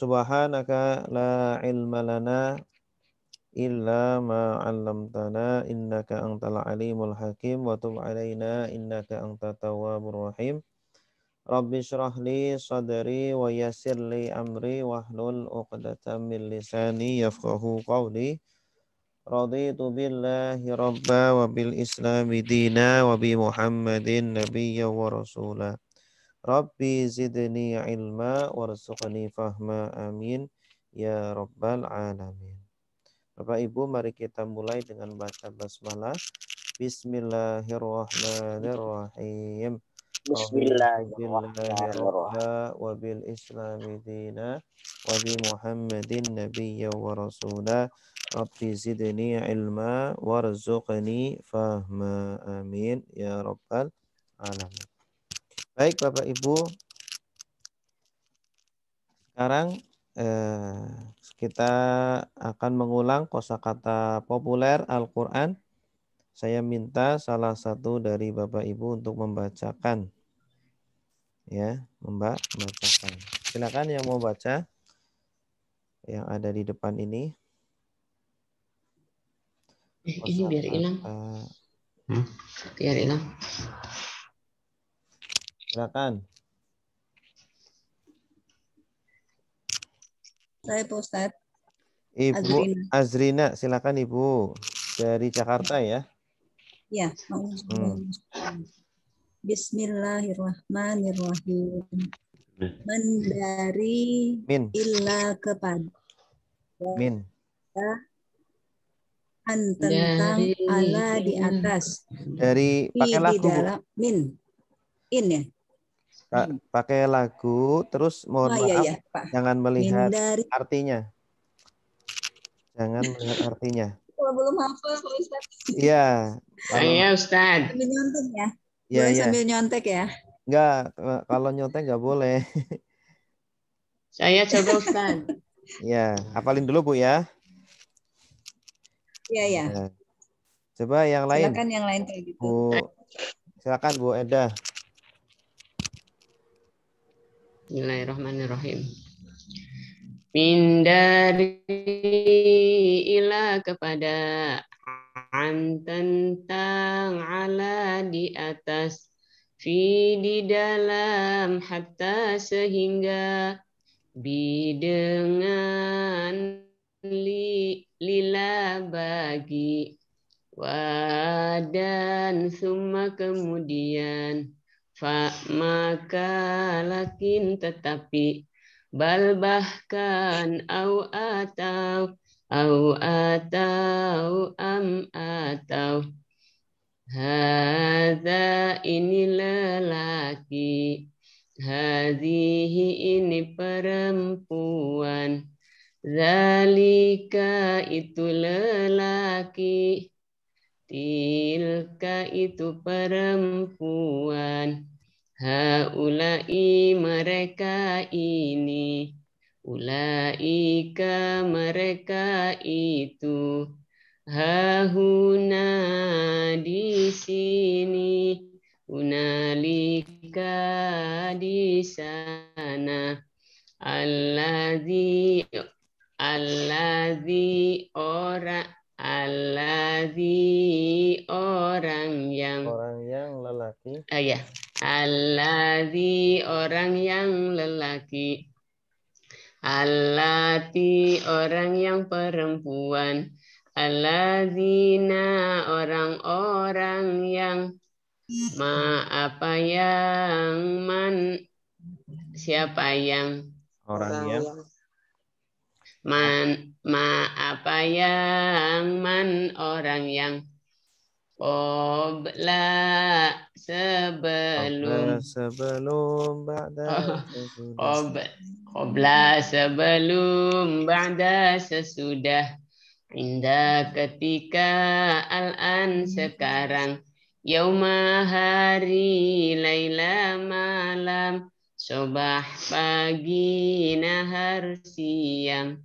Subhanaka la ilma lana illa ma 'allamtana innaka antal alimul hakim wa tub alaina innaka antat tawwabur rahim. Rabbi syrah li sadri wa yassir li amri hlul 'uqdatam min lisani yafqahu qawli. Raditu billahi rabba wa bil islami dina wa bi Muhammadin nabiyya wa Rasulah. Rabbi zidni ilma warzuqni fahma amin ya rabbal alamin. Bapak Ibu mari kita mulai dengan baca basmalah. Bismillahirrahmanirrahim. Bismillahirrahmanirrahim. Wa bil islami dina wa bi Muhammadin nabiyya wa rasula. Rabbi zidni ilma warzuqni fahma amin ya rabbal alamin. Baik Bapak Ibu, sekarang eh, kita akan mengulang kosakata populer Al-Quran. Saya minta salah satu dari Bapak Ibu untuk membacakan. Ya, membacakan. Silakan yang mau baca yang ada di depan ini. Eh, ini biar hilang. Eh, hmm? Biar hilang. Silakan. Saya Pak Ustaz. Ibu Azrina. Azrina, silakan Ibu. Dari Jakarta ya. Ya. Hmm. Bismillahirrahmanirrahim. Mendari Min. illa kepada. Min. An tentang dari, Allah di atas. Dari pakai lagu. min. In ya. Hmm. pakai lagu terus mohon oh, iya, maaf iya, iya, Pak. jangan melihat Hindari. artinya. Jangan melihat artinya. Kalau belum hafal Ustaz. Iya. Ayo iya, Ustaz. Sambil nyontek ya. Iya, boleh ya. sambil nyontek ya. Enggak, kalau nyontek enggak boleh. Saya coba Ustaz. Iya, hafalin dulu Bu ya. Iya, iya, iya. Coba yang lain. Silakan yang lain kayak gitu. Bu, silakan Bu Eda. Bismillahirrahmanirrahim. Mindari ila kepada an tentang ala di atas fi di dalam hatta sehingga bi dengan li lila bagi wadan summa kemudian fa maka lakin tetapi bal bahkan au atau au atau am atau haza ini laki, hazihi ini perempuan Zalika itu lelaki Tilka itu perempuan Haulai mereka ini, ulaika mereka itu, hahuna di sini, unalika di sana, allazi allazi orang allazi orang yang orang yang lelaki. Ah ya. Alladhi orang yang lelaki. Allati orang yang perempuan. Alladzina orang-orang yang ma apa yang man siapa yang orang yang man ma apa yang man orang yang Qobla sebelum sebelum ba'da sesudah sebelum ba'da sesudah Indah ketika al-an sekarang Yauma hari Laila malam Sobah pagi nahar siang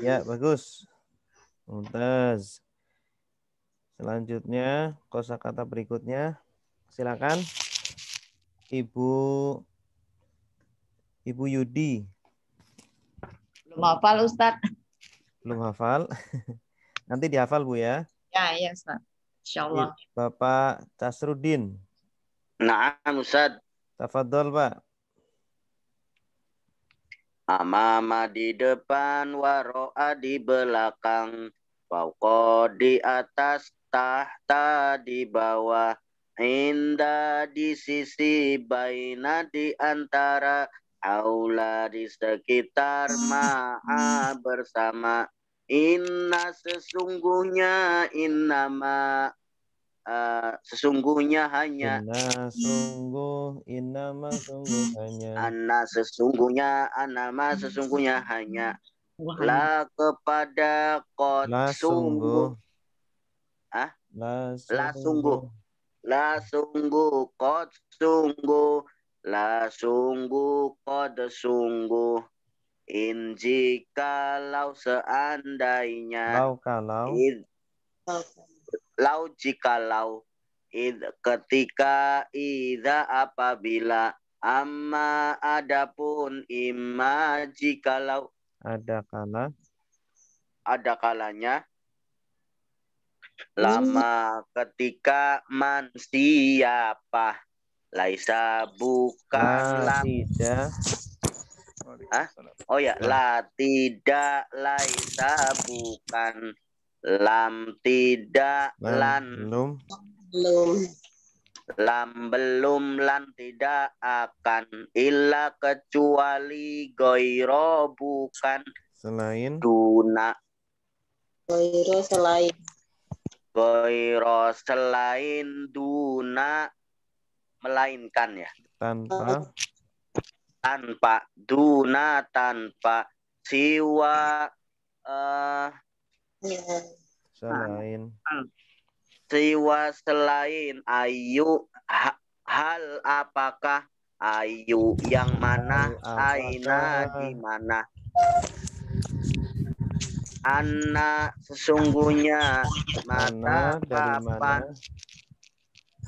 Ya bagus Mumtaz. Selanjutnya kosakata berikutnya. Silakan. Ibu Ibu Yudi. Belum hafal Ustaz. Belum hafal. Nanti dihafal Bu ya. Ya, ya Ustaz. Insyaallah. Bapak Tasrudin. Naam Ustaz. Tafadhol Pak. Amama di depan, waroa di belakang, Fauqa di atas tahta di bawah indah di sisi baina di antara Aula di sekitar maha bersama Inna sesungguhnya innama Uh, sesungguhnya hanya inna sungguh inna sungguh hanya anna sesungguhnya anama sesungguhnya hanya Wahai. La kepada kot La sungguh. Ah? La sungguh. La sungguh. La sungguh kot sungguh. La sungguh kot sungguh. In lau seandainya. Lau kalau. In, lau lau. Id, ketika ida apabila. Amma adapun imma lau. Ada kala. Ada kalanya. Hmm. Lama ketika man siapa. Laisa bukan tidak. Hah? Oh ya, ya, la tidak laisa bukan lam tidak lan lum. belum lam belum lan tidak akan illa kecuali goiro bukan selain duna goiro selain goiro selain duna melainkan ya tanpa tanpa duna tanpa siwa eh uh, selain tanpa hmm siwa selain ayu ha, hal apakah ayu yang mana aina di mana Anna sesungguhnya mata kapan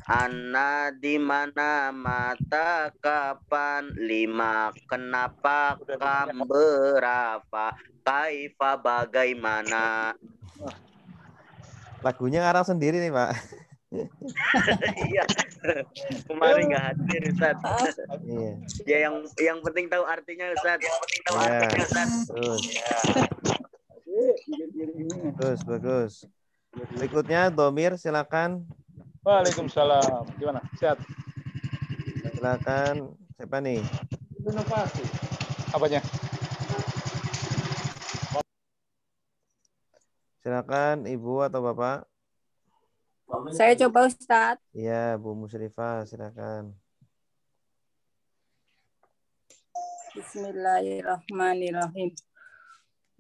Anna di mana mata kapan lima kenapa kam berapa kaifa bagaimana Lagunya ngarang sendiri nih, Pak. Iya. Kemarin nggak hadir, Ustaz. Iya. Ya yang yang penting tahu artinya, Ustaz. Yang penting tahu iya. artinya, Ustaz. Terus. Bagus, iya. bagus. Berikutnya Domir silakan. Waalaikumsalam. Gimana? Sehat? Silakan. Siapa nih? Inovasi. Apanya? Silakan Ibu atau Bapak. Saya coba Ustaz. Iya, Bu Musrifah, silakan. Bismillahirrahmanirrahim.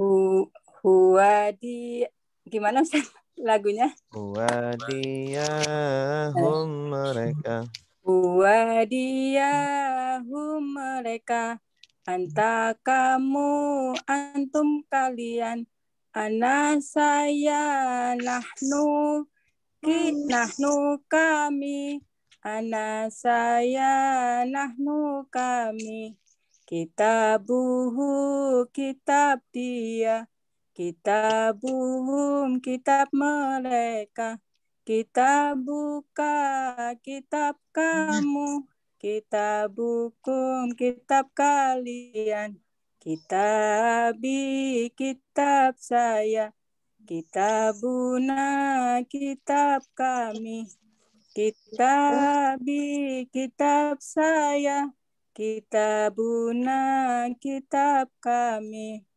Hu huwadi gimana Ustaz lagunya? Huwadiyahum mereka. Huwadiyahum mereka. Anta kamu antum kalian Ana saya nahnu ki nahnu kami ana saya nahnu kami kitabuhu kitab dia kitabuhum kitab mereka kita buka kitab kamu kita bukum kitab kalian Kitabi kitab saya, kitabuna kitab kami. Kitabi kitab saya, kitabuna kitab kami.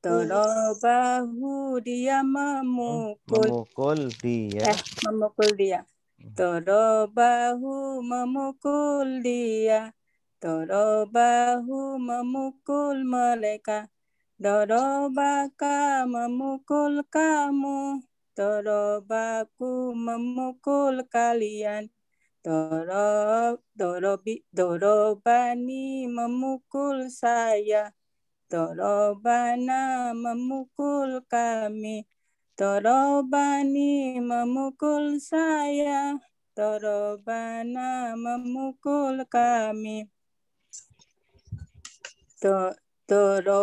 bahu dia memukul. Memukul dia. Eh, memukul dia. Hmm. Torobahu memukul dia. Dorobahu memukul mereka. Dorobaka memukul kamu. Dorobaku memukul kalian. Dorob, dorobi, dorobani memukul saya. Dorobana memukul kami. Dorobani memukul saya. Dorobana memukul kami to toro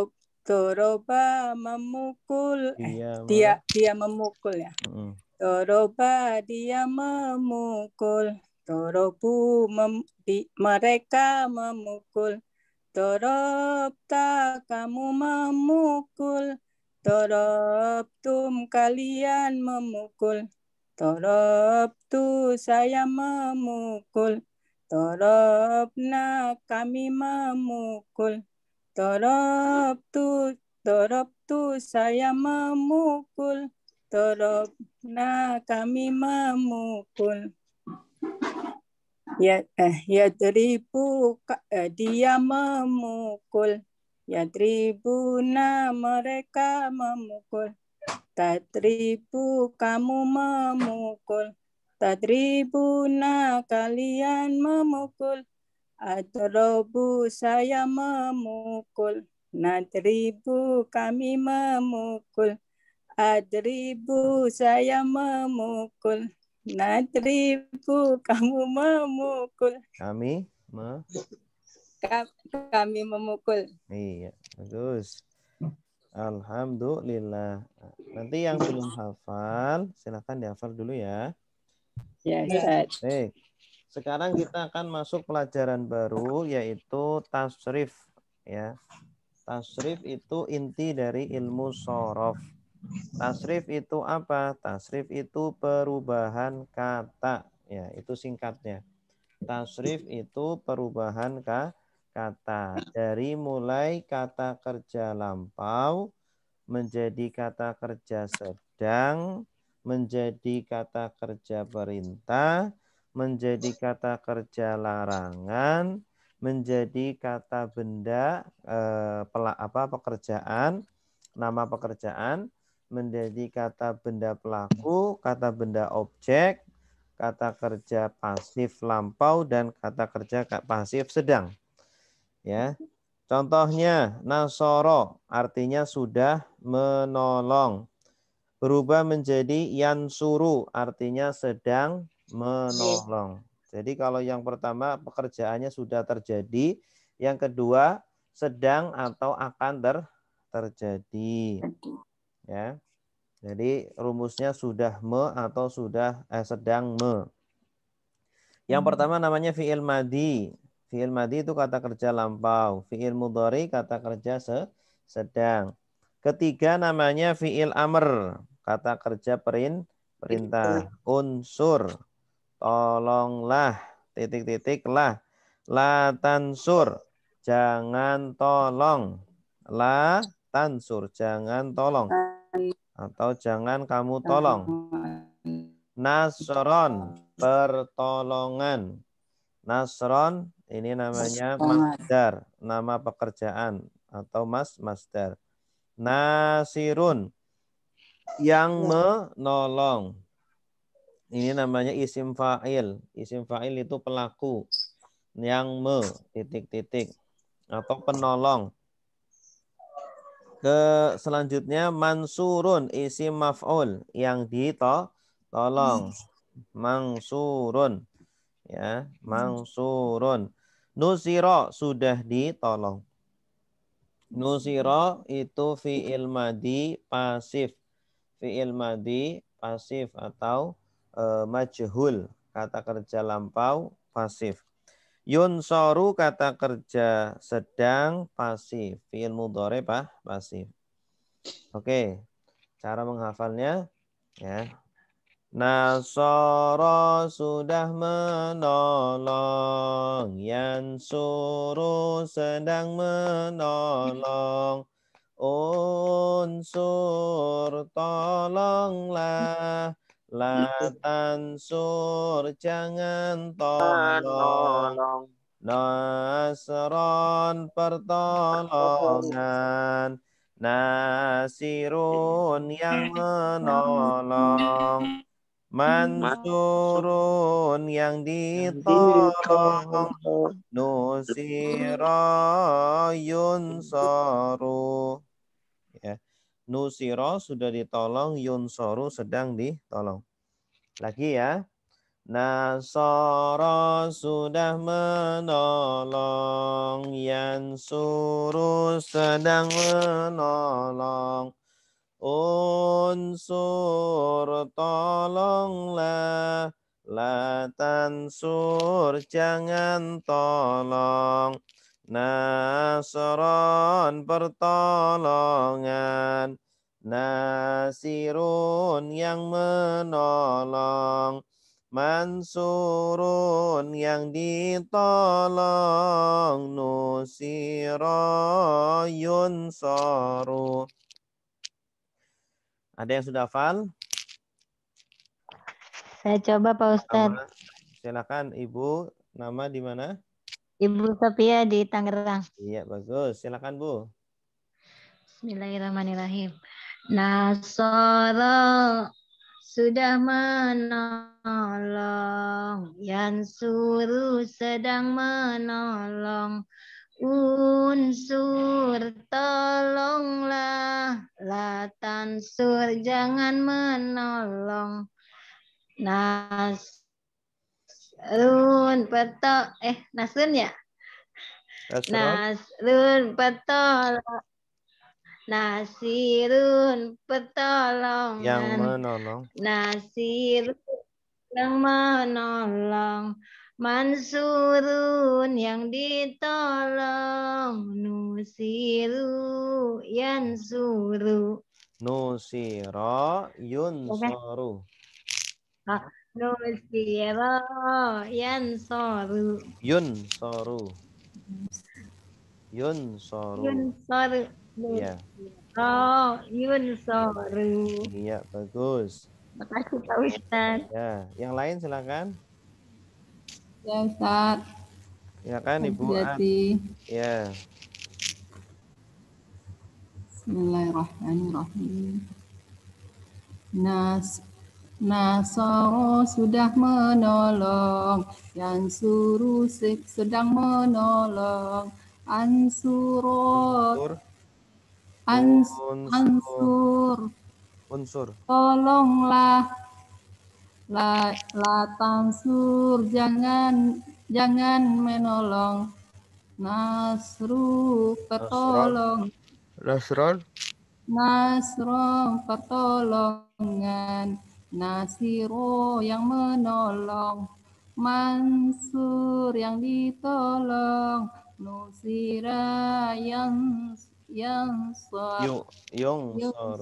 toroba memukul eh, dia dia, memukul ya mm. toroba dia memukul torobu mem, di, mereka memukul torobta kamu memukul torobtum kalian memukul torobtu saya memukul torobna kami memukul Torop tu, torop tu saya memukul. Torop nah kami memukul. Ya, eh, ya teribu eh, dia memukul. Ya tribuna mereka memukul. Tatribu kamu memukul. Tatribuna kalian memukul. Atrobu saya memukul. Nadribu kami memukul. Adribu saya memukul. Nadribu kamu memukul. Kami me kami memukul. Iya, bagus. Alhamdulillah. Nanti yang belum hafal, silahkan dihafal dulu ya. Ya, Ustaz. Baik. Sekarang kita akan masuk pelajaran baru yaitu tasrif ya. Tasrif itu inti dari ilmu sorof. Tasrif itu apa? Tasrif itu perubahan kata ya, itu singkatnya. Tasrif itu perubahan ka kata dari mulai kata kerja lampau menjadi kata kerja sedang, menjadi kata kerja perintah, menjadi kata kerja larangan, menjadi kata benda eh, pelak, apa pekerjaan, nama pekerjaan, menjadi kata benda pelaku, kata benda objek, kata kerja pasif lampau dan kata kerja pasif sedang. Ya. Contohnya nasoro artinya sudah menolong. Berubah menjadi yansuru artinya sedang menolong. Jadi kalau yang pertama pekerjaannya sudah terjadi, yang kedua sedang atau akan ter terjadi. Ya. Jadi rumusnya sudah me atau sudah eh, sedang me. Yang hmm. pertama namanya fi'il madi. Fi'il madi itu kata kerja lampau. Fi'il mudhari kata kerja se sedang. Ketiga namanya fi'il amr, kata kerja perin perintah. Unsur tolonglah titik-titik lah la tansur jangan tolong la tansur jangan tolong atau jangan kamu tolong nasron pertolongan nasron ini namanya masdar nama pekerjaan atau mas masdar nasirun yang ya. menolong ini namanya isim fa'il. Isim fa'il itu pelaku yang me titik-titik atau penolong. Ke selanjutnya mansurun isim maf'ul yang dito tolong. mansurun Ya, mansurun Nusiro sudah ditolong. Nusiro itu fi'il madi pasif. Fi'il madi pasif atau Eh, majhul kata kerja lampau pasif. Yun Yunsoru kata kerja sedang pasif. Fi'il mudhari pasif. Oke. Cara menghafalnya ya. Nasoro sudah menolong, Yansuru sedang menolong, Unsur tolonglah, La tansur gitu. jangan tolong Nasron pertolongan Nasirun yang menolong Mansurun yang ditolong Nusiro yunsoru nusiro sudah ditolong, yunsoru sedang ditolong. Lagi ya. Nasoro sudah menolong, Yansuru sedang menolong, Unsur tolonglah, Latansur jangan tolong, Nasron pertolongan Nasirun yang menolong Mansurun yang ditolong Nusiro soru. Ada yang sudah hafal? Saya coba Pak Ustadz. Silakan Ibu, nama di mana? Ibu Sofia di Tangerang. Iya, bagus. Silakan, Bu. Bismillahirrahmanirrahim. Nasoro sudah menolong, yang suruh sedang menolong. Unsur tolonglah, latan sur jangan menolong. Nas Nasrun betul. Eh, Nasrun ya? Nasrun, Nasrun betul. Nasirun petolong. Yang menolong. Nasirun yang menolong. Mansurun yang ditolong. Nusiru yang suru. Nusiro yun suru. Nus biro soru. Yun soru. Yun soru. Yun soru. Iya. Oh, Yun soru. Iya, bagus. Makasih Pak Wistan Ya, yang lain silakan. Ya, Ustaz. kan Ibu. Ya. Bismillahirrahmanirrahim. Nas Nasoro sudah menolong, yang suruh sedang menolong, ansuro, ans, ansur, unsur, tolonglah, la, la tansur jangan, jangan menolong, nasru, petolong. nasron, nasron, pertolongan, Nasiro yang menolong, Mansur yang ditolong, Nusira yang yang sor, Yunsor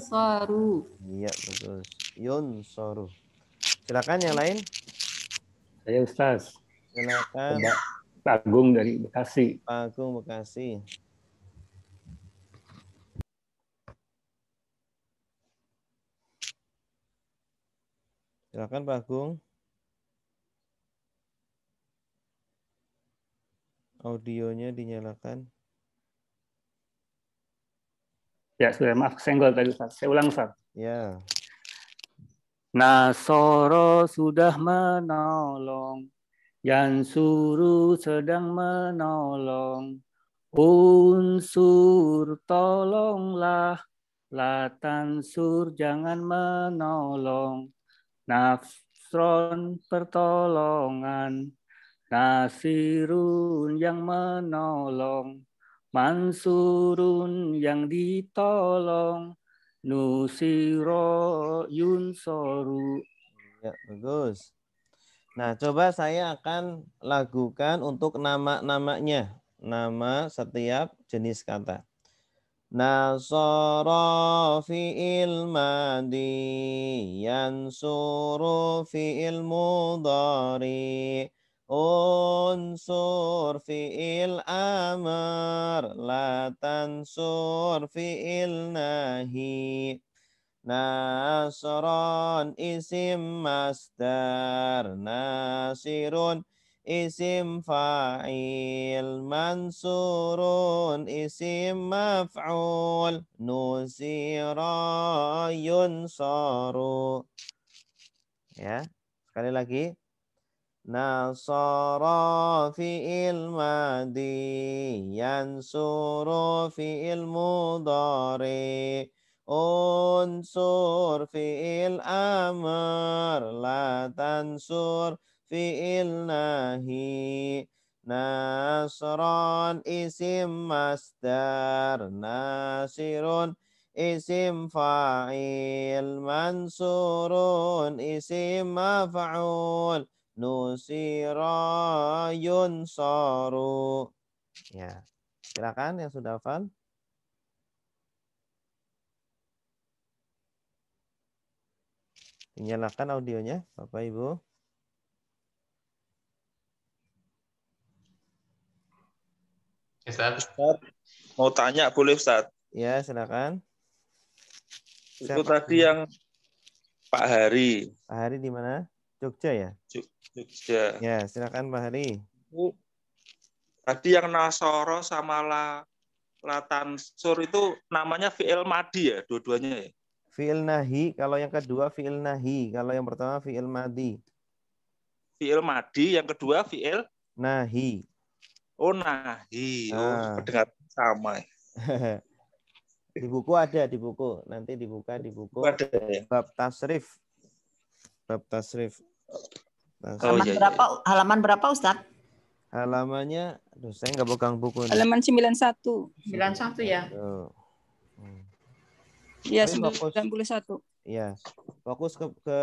sor, Iya betul. soru. Silakan yang lain. Saya Ustaz. Silakan. Pak Agung dari Bekasi. Pak Agung Bekasi. Silakan Pak Agung. Audionya dinyalakan. Ya, sudah maaf senggol tadi Ustaz. Saya ulang Ustaz. Ya. Nasoro sudah menolong, yang suruh sedang menolong, Unsur tolonglah, Latansur jangan menolong, Nafsron pertolongan, Nasirun yang menolong, Mansurun yang ditolong, Nusiro Yunsoru. Ya, bagus. Nah, coba saya akan lakukan untuk nama-namanya. Nama setiap jenis kata. نصر في الماضي ينصر في المضارع unsur fi'il amar la tansur fi'il nahi nasron isim masdar nasirun isim fa'il mansurun isim maf'ul nusira yunsaru ya sekali lagi nasara fi'il madi yansuru fi'il mudari unsur fi'il amr la tansur fi'ilnahi Nasron isim masdar Nasirun isim fa'il Mansurun isim maf'ul Nusira yunsaru Ya, silakan yang sudah hafal. Nyalakan audionya, Bapak Ibu. Ustaz. Ustaz. Mau tanya boleh Ustaz? Ya, silakan. Itu Siapa? tadi yang Pak Hari. Pak Hari di mana? Jogja ya? Jogja. Ya, silakan Pak Hari. tadi yang Nasoro sama La Latansur itu namanya fi'il madi ya dua-duanya ya? Fi'il nahi, kalau yang kedua fi'il nahi, kalau yang pertama fi'il madi. Fi'il madi, yang kedua fi'il nahi. Oh nah, oh, nah. pendengar sama. di buku ada di buku, nanti dibuka di buku. Ada, ya? Bab tasrif. Bab tasrif. tasrif. Halaman oh, iya, berapa? Iya. Halaman berapa Ustaz? Halamannya, aduh saya nggak pegang buku. Halaman 91. 91 ya. Iya, hmm. satu. Iya. Fokus ke, ke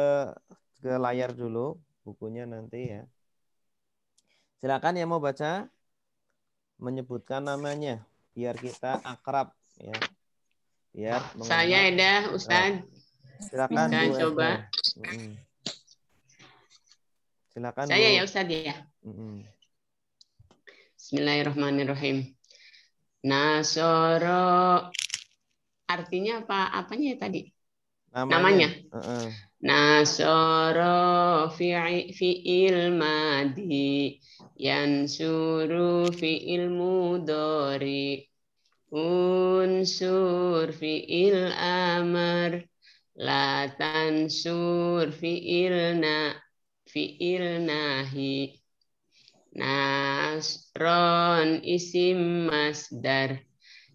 ke layar dulu bukunya nanti ya. Silakan yang mau baca menyebutkan namanya biar kita akrab ya. Biar Saya ada Ustaz. Nah, silakan Bisa Bu coba. Mm. Silakan Saya Bu. ya Ustaz ya. Mm. Bismillahirrahmanirrahim. Nasoro artinya apa? Apanya ya tadi? Namanya. Namanya. Uh -uh nasoro fi fi'il suru fi ilmu dori unsur il amar latan sur fi ilna fi ilnahi nasron isim masdar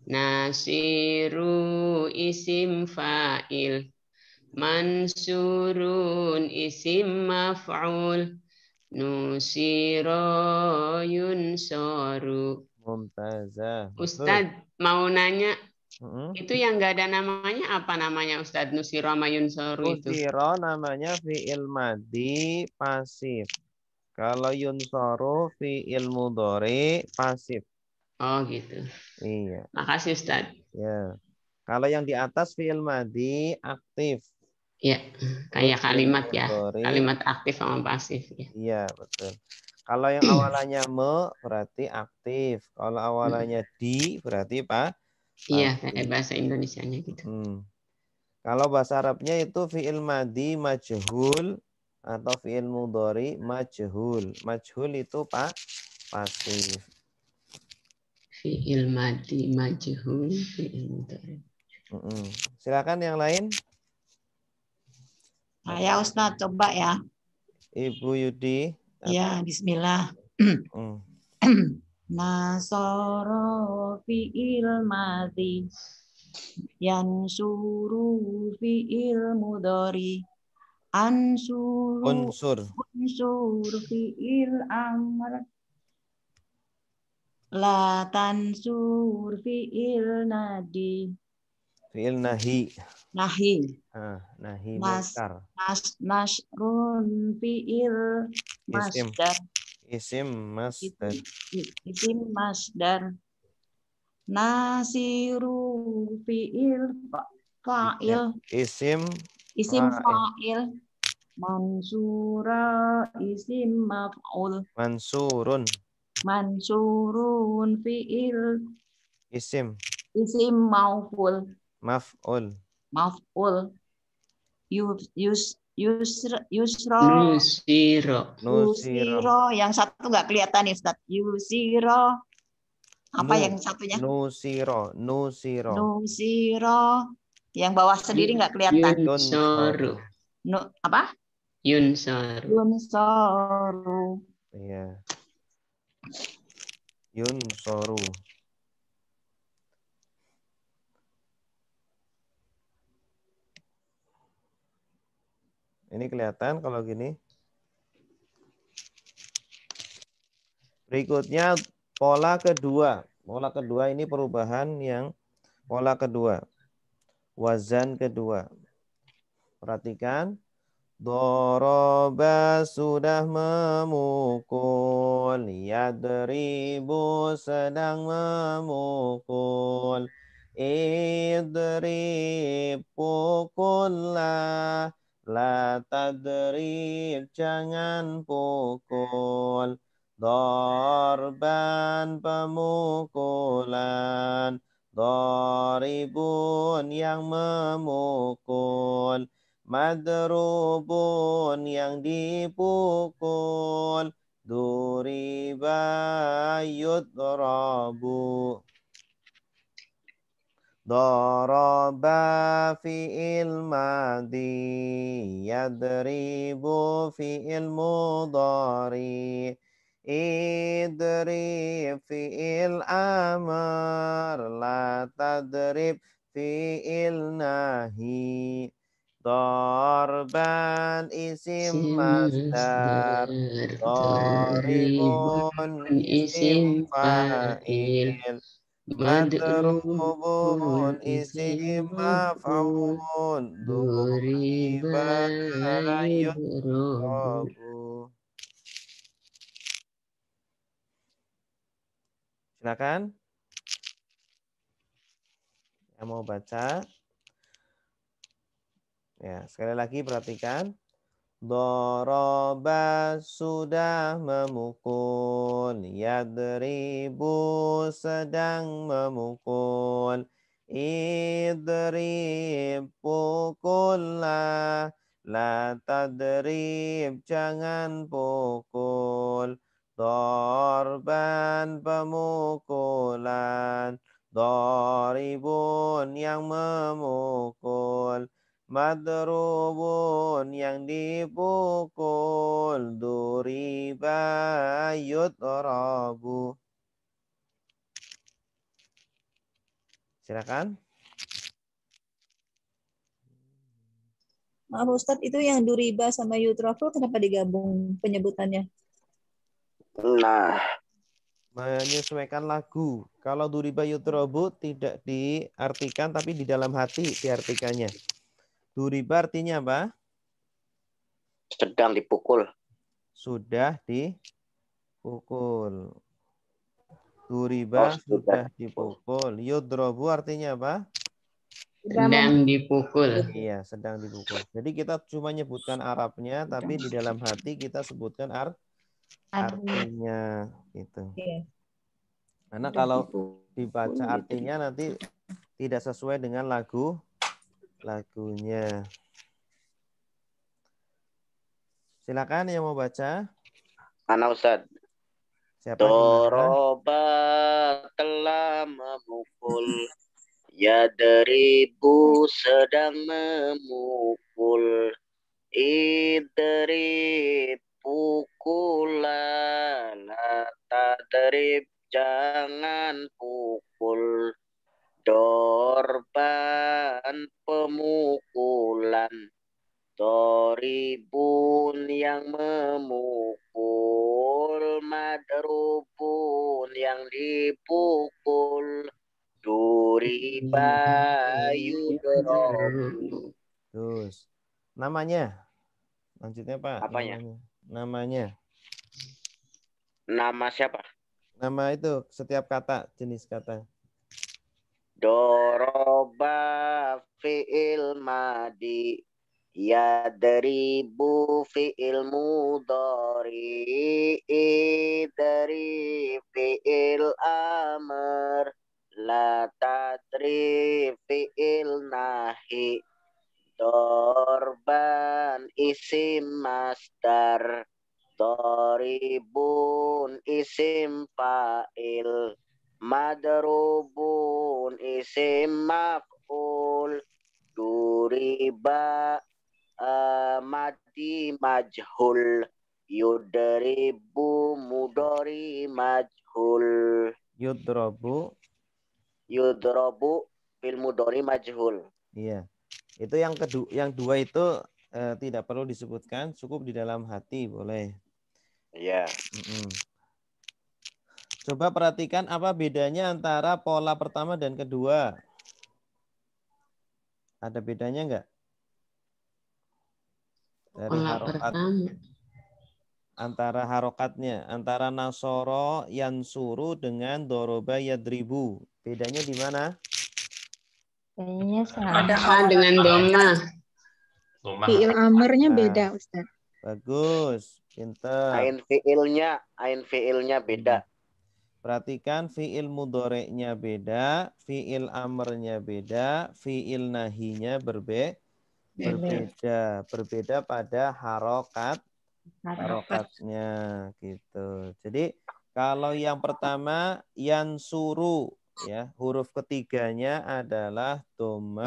nasiru isim fa'il Mansurun isim maf'ul Nusiro yunsoru Mumtazah Ustad mau nanya hmm Itu yang nggak ada namanya apa namanya Ustaz Nusiro sama itu? Nusiro namanya fi'il madi pasif. Kalau Yunsoru fi'il mudori pasif. Oh gitu. Iya. Makasih Ustaz Ya. Kalau yang di atas fi'il madi aktif. Ya, kayak kalimat ya. Kalimat aktif sama pasif ya. Iya, betul. Kalau yang awalannya me berarti aktif. Kalau awalannya hmm. di berarti pak. Iya, kayak bahasa Indonesianya gitu. Hmm. Kalau bahasa Arabnya itu fi'il madi majhul atau fi'il mudhari majhul. Majhul itu pak pasif. Fi'il madi majhul, fi'il mudhari. Mm -mm. Silakan yang lain. Nah, ya Ustaz, coba ya. Ibu Yudi. Ya, bismillah. Mm. Nasoro fi'il madhi Yansuru fi'il mudori ansur Unsur Unsur fi'il amr La tansur fi'il nadi Fi'il nahi nahi ah, nahi mas mas nasrun fiil masdar isim masdar isim masdar nasiru fiil fa'il isim isim fa'il mansura isim maf'ul mansurun mansurun fiil isim isim maf'ul maf'ul maf'ul use yusro yusro nusiro nusiro yang satu nggak kelihatan nih Ustaz yusiro apa nu, yang satunya nusiro nusiro nusiro yang bawah sendiri nggak kelihatan yunsoru nu apa yunsoru yunsoru iya yunsoru Ini kelihatan kalau gini. Berikutnya pola kedua. Pola kedua ini perubahan yang pola kedua. Wazan kedua. Perhatikan. Doroba sudah memukul, yadribu sedang memukul, idrib pukullah, La tadrib jangan pukul Dorban pemukulan Doribun yang memukul Madrubun yang dipukul Duriba yudrabu ضرب في الماضي يضرب في مضاري اضرب في الامر لا تضرب في النهي ضربا اسم مصدر ضارب اسم فاعل بدر isi اسم مفعول ضرب يضرب silakan yang mau baca ya sekali lagi perhatikan Doroba sudah memukul, yadribu sedang memukul, idrib pukullah, la tadrib jangan pukul, dorban pemukulan, doribun yang memukul, Madrubun yang dipukul Duriba yutrabu Silakan. Maaf Ustadz, itu yang duriba sama yutrafu kenapa digabung penyebutannya? Nah, menyesuaikan lagu. Kalau duriba yutrobu tidak diartikan tapi di dalam hati diartikannya. Duriba artinya apa? Sedang dipukul. Sudah dipukul. Duriba oh, sudah. dipukul. Yudrobu artinya apa? Sedang dipukul. Iya, sedang dipukul. Jadi kita cuma nyebutkan Arabnya, tapi di dalam hati kita sebutkan art- artinya gitu. Iya. Karena kalau dibaca artinya nanti tidak sesuai dengan lagu lagunya. Silakan yang mau baca. Anak Ustaz. Siapa? Doroba telah memukul. ya deribu sedang memukul. Idrib pukulan. Tadrib jangan pukul Dorban pemukulan Toribun yang memukul Madrubun yang dipukul Duri bayu iya, iya, iya. Terus namanya lanjutnya Pak. Apanya? Namanya. Nama siapa? Nama itu setiap kata jenis kata. Doroba fi'il madi Ya deribu fi'il mudari deri fi'il amr La tatri fi'il nahi Dorban isim masdar Doribun isim fa'il Madrubun isim maf'ul Duriba uh, eh, mati majhul Yudribu mudori majhul Yudrobu Yudrobu fil mudori majhul Iya itu yang kedua yang dua itu uh, tidak perlu disebutkan cukup di dalam hati boleh Iya yeah. mm -mm. Coba perhatikan apa bedanya antara pola pertama dan kedua. Ada bedanya enggak? Dari pola harokat. Pertama. Antara harokatnya, antara nasoro yang suruh dengan doroba yadribu. Bedanya di mana? sama. Ada A dengan doma. Fiil amernya beda, Ustaz. Bagus, pinter. Ain fiilnya, ain fiilnya beda. Perhatikan fiil mudoreknya beda, fiil amernya beda, fiil nahinya berbe berbeda, berbeda pada harokat harokatnya gitu. Jadi kalau yang pertama yang suru ya huruf ketiganya adalah doma.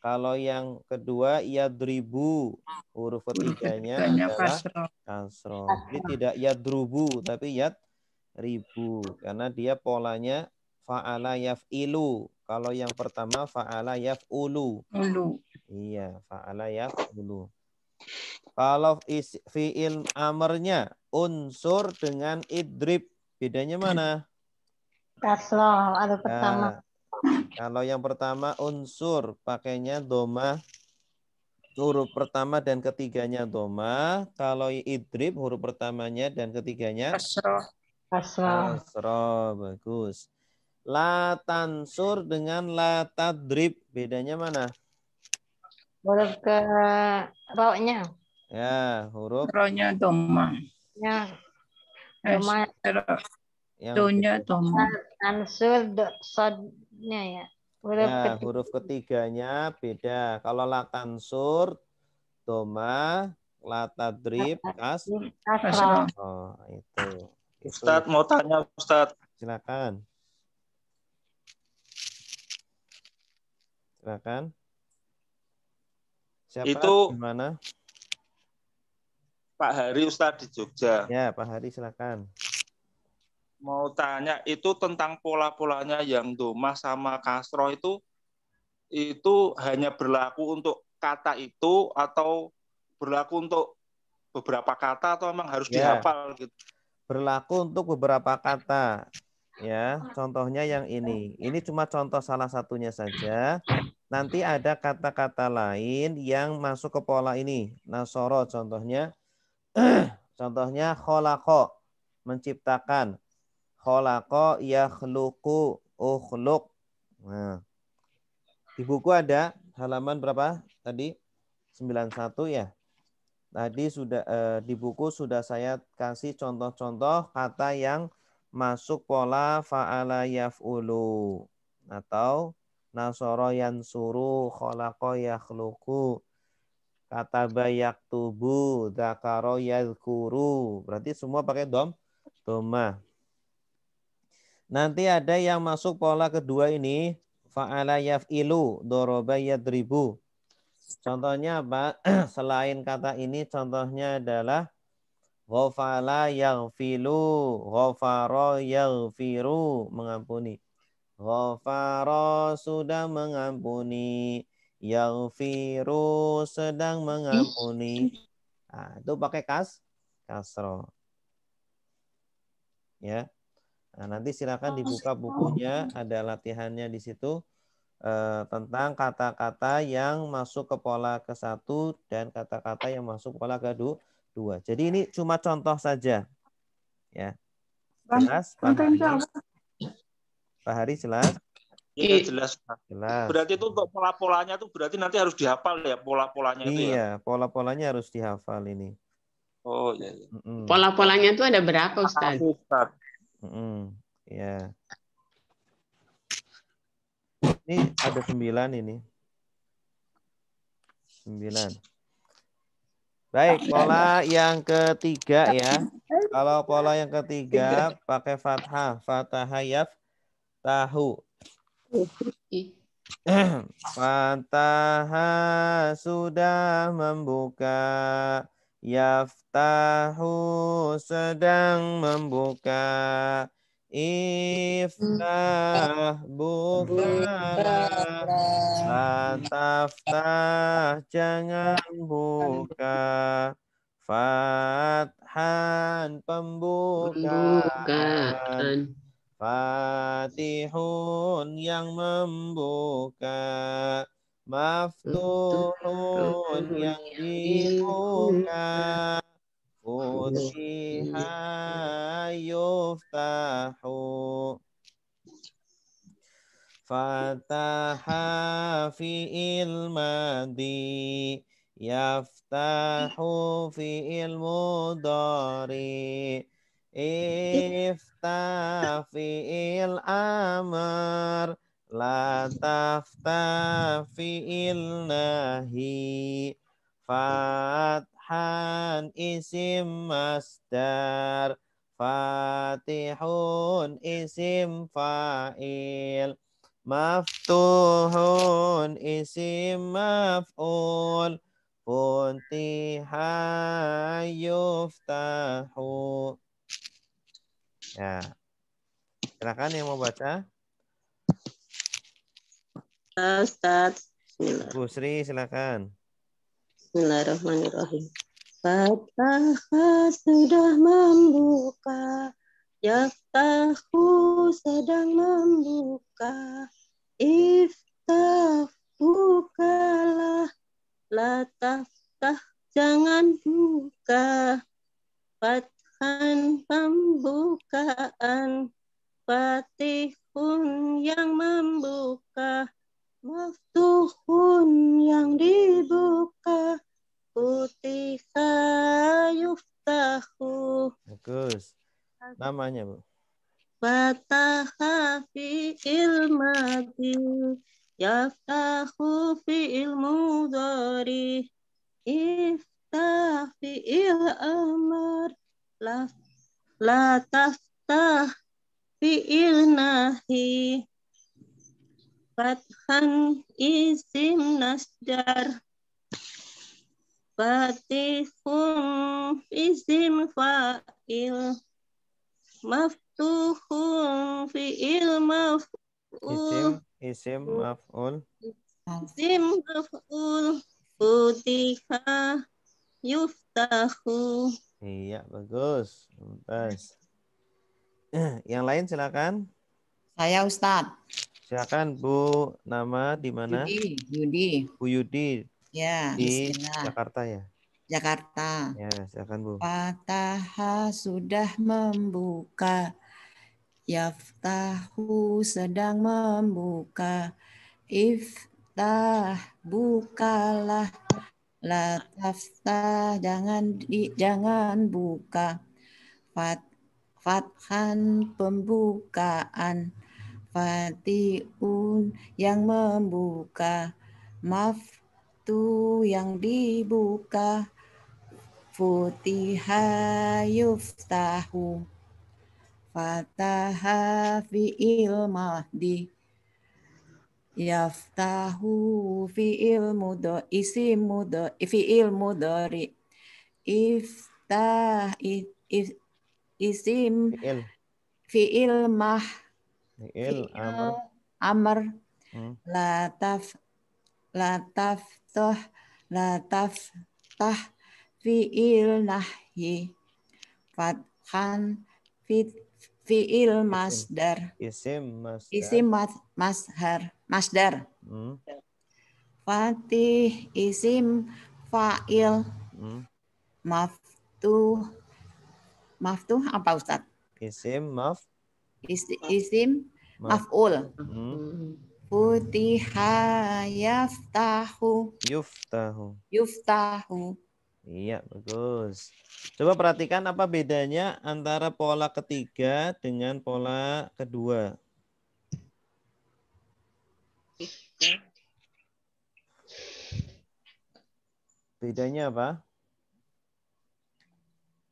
Kalau yang kedua yadribu huruf ketiganya adalah kasro. Jadi tidak yadrubu tapi yad ribu karena dia polanya fa'ala ilu Kalau yang pertama fa'ala yaf'ulu. Ulu. Iya, fa'ala ulu Kalau is, fi'il amernya unsur dengan idrib. Bedanya mana? kaslo ada pertama. Nah, kalau yang pertama unsur pakainya doma huruf pertama dan ketiganya doma. Kalau idrib huruf pertamanya dan ketiganya kasroh. Asra. Asra bagus. La tansur dengan la tadrib bedanya mana? Huruf ke roknya. Ya, huruf. Roknya doma. Ya. Eh, doma. Tunya doma. Tansur sodnya ya. Huruf, ya, ketiga. huruf ketiganya beda. Kalau la tansur, doma, la tadrib, kas. Asra. Oh, itu. Gitu. Ustadz mau tanya Ustadz. Silakan. Silakan. Siapa? Itu mana? Pak Hari Ustadz di Jogja. Ya, Pak Hari silakan. Mau tanya itu tentang pola-polanya yang doma sama kasro itu itu hanya berlaku untuk kata itu atau berlaku untuk beberapa kata atau memang harus ya. dihafal gitu berlaku untuk beberapa kata. Ya, contohnya yang ini. Ini cuma contoh salah satunya saja. Nanti ada kata-kata lain yang masuk ke pola ini. Nasoro contohnya. contohnya kholako, menciptakan. Kholako yakhluku ukhluk. Nah, di buku ada halaman berapa tadi? 91 ya. Tadi sudah eh, di buku sudah saya kasih contoh-contoh kata yang masuk pola fa'ala yaf'ulu atau nasoro yansuru yakhluku kata bayak tubuh dakaro yadkuru berarti semua pakai dom doma nanti ada yang masuk pola kedua ini fa'ala yaf'ilu doroba yadribu Contohnya apa? Selain kata ini contohnya adalah ghafala yaghfilu, ghafara yaghfiru, mengampuni. Ghafara sudah mengampuni, yaghfiru sedang mengampuni. Nah, itu pakai kas kasro. Ya. Nah, nanti silakan dibuka bukunya, ada latihannya di situ. Eh, tentang kata-kata yang masuk ke pola ke satu dan kata-kata yang masuk pola ke dua. Jadi ini cuma contoh saja. Ya. Jelas? Pak Hari, Pak Hari jelas? Iya, iya jelas. jelas. Berarti itu untuk pola-polanya itu berarti nanti harus dihafal ya pola-polanya iya, itu ya. Iya, pola-polanya harus dihafal ini. Oh iya. iya. Pola-polanya itu ada berapa Ustaz? Ustaz. Mm -mm. Ya. Yeah. Ini ada sembilan ini. Sembilan. Baik, pola yang ketiga ya. Kalau pola yang ketiga pakai fathah, fathah tahu. Fathah sudah membuka Yaftahu sedang membuka Iftah buka, taftah jangan buka Fathan pembuka, Fatihun yang membuka Maftuhun yang dibuka فتحا يفتح فتح في المدي يفتح في المدار افتح في الامر لا تفتح في النهي فتح Fathan isim masdar. Fatihun isim fa'il. Maftuhun isim maf'ul. Funtiha yuftahu. Ya. Silakan yang mau baca. Ustaz. Bu Sri silakan. Bismillahirrahmanirrahim. Fatah sudah membuka, Yaftahu sedang membuka, Iftah bukalah, tah jangan buka, Fathan pembukaan, Fatihun yang membuka, Maftuhun namanya Bu? Fatahafi ilmati yaftahu fi ilmu dari iftah il amar la la taftah fi ilnahi fathan isim nasdar fatihun isim fa'il maftuhun fi'il maf'ul isim, isim maf'ul isim maf'ul futiha yuftahu iya bagus bagus yang lain silakan saya Ustad silakan Bu nama di mana Yudi Yudi Bu Yudi ya di Jakarta ya Jakarta. Ya, silakan Bu. Fataha sudah membuka. Yaftahu sedang membuka. Iftah bukalah. Lataftah jangan di, jangan buka. Fat, fathan pembukaan. Fatiun yang membuka. Maf yang dibuka futiha yuftahu fataha fi mahdi yaftahu fi'il mudo isi mudo Fi mudori iftah it, if, isim fi fi'il mah fi'il amr hmm. lataf lataf toh lataf tah fi'il nahyi fathan fi'il masdar isim masdar isim mas, mashar masdar hmm. fatih isim fa'il hmm. maftu maftu apa ustad isim maf Is, isim maf'ul hmm. Futiha Yuftahu. Yuftahu. Iya, bagus. Coba perhatikan apa bedanya antara pola ketiga dengan pola kedua. Bedanya apa?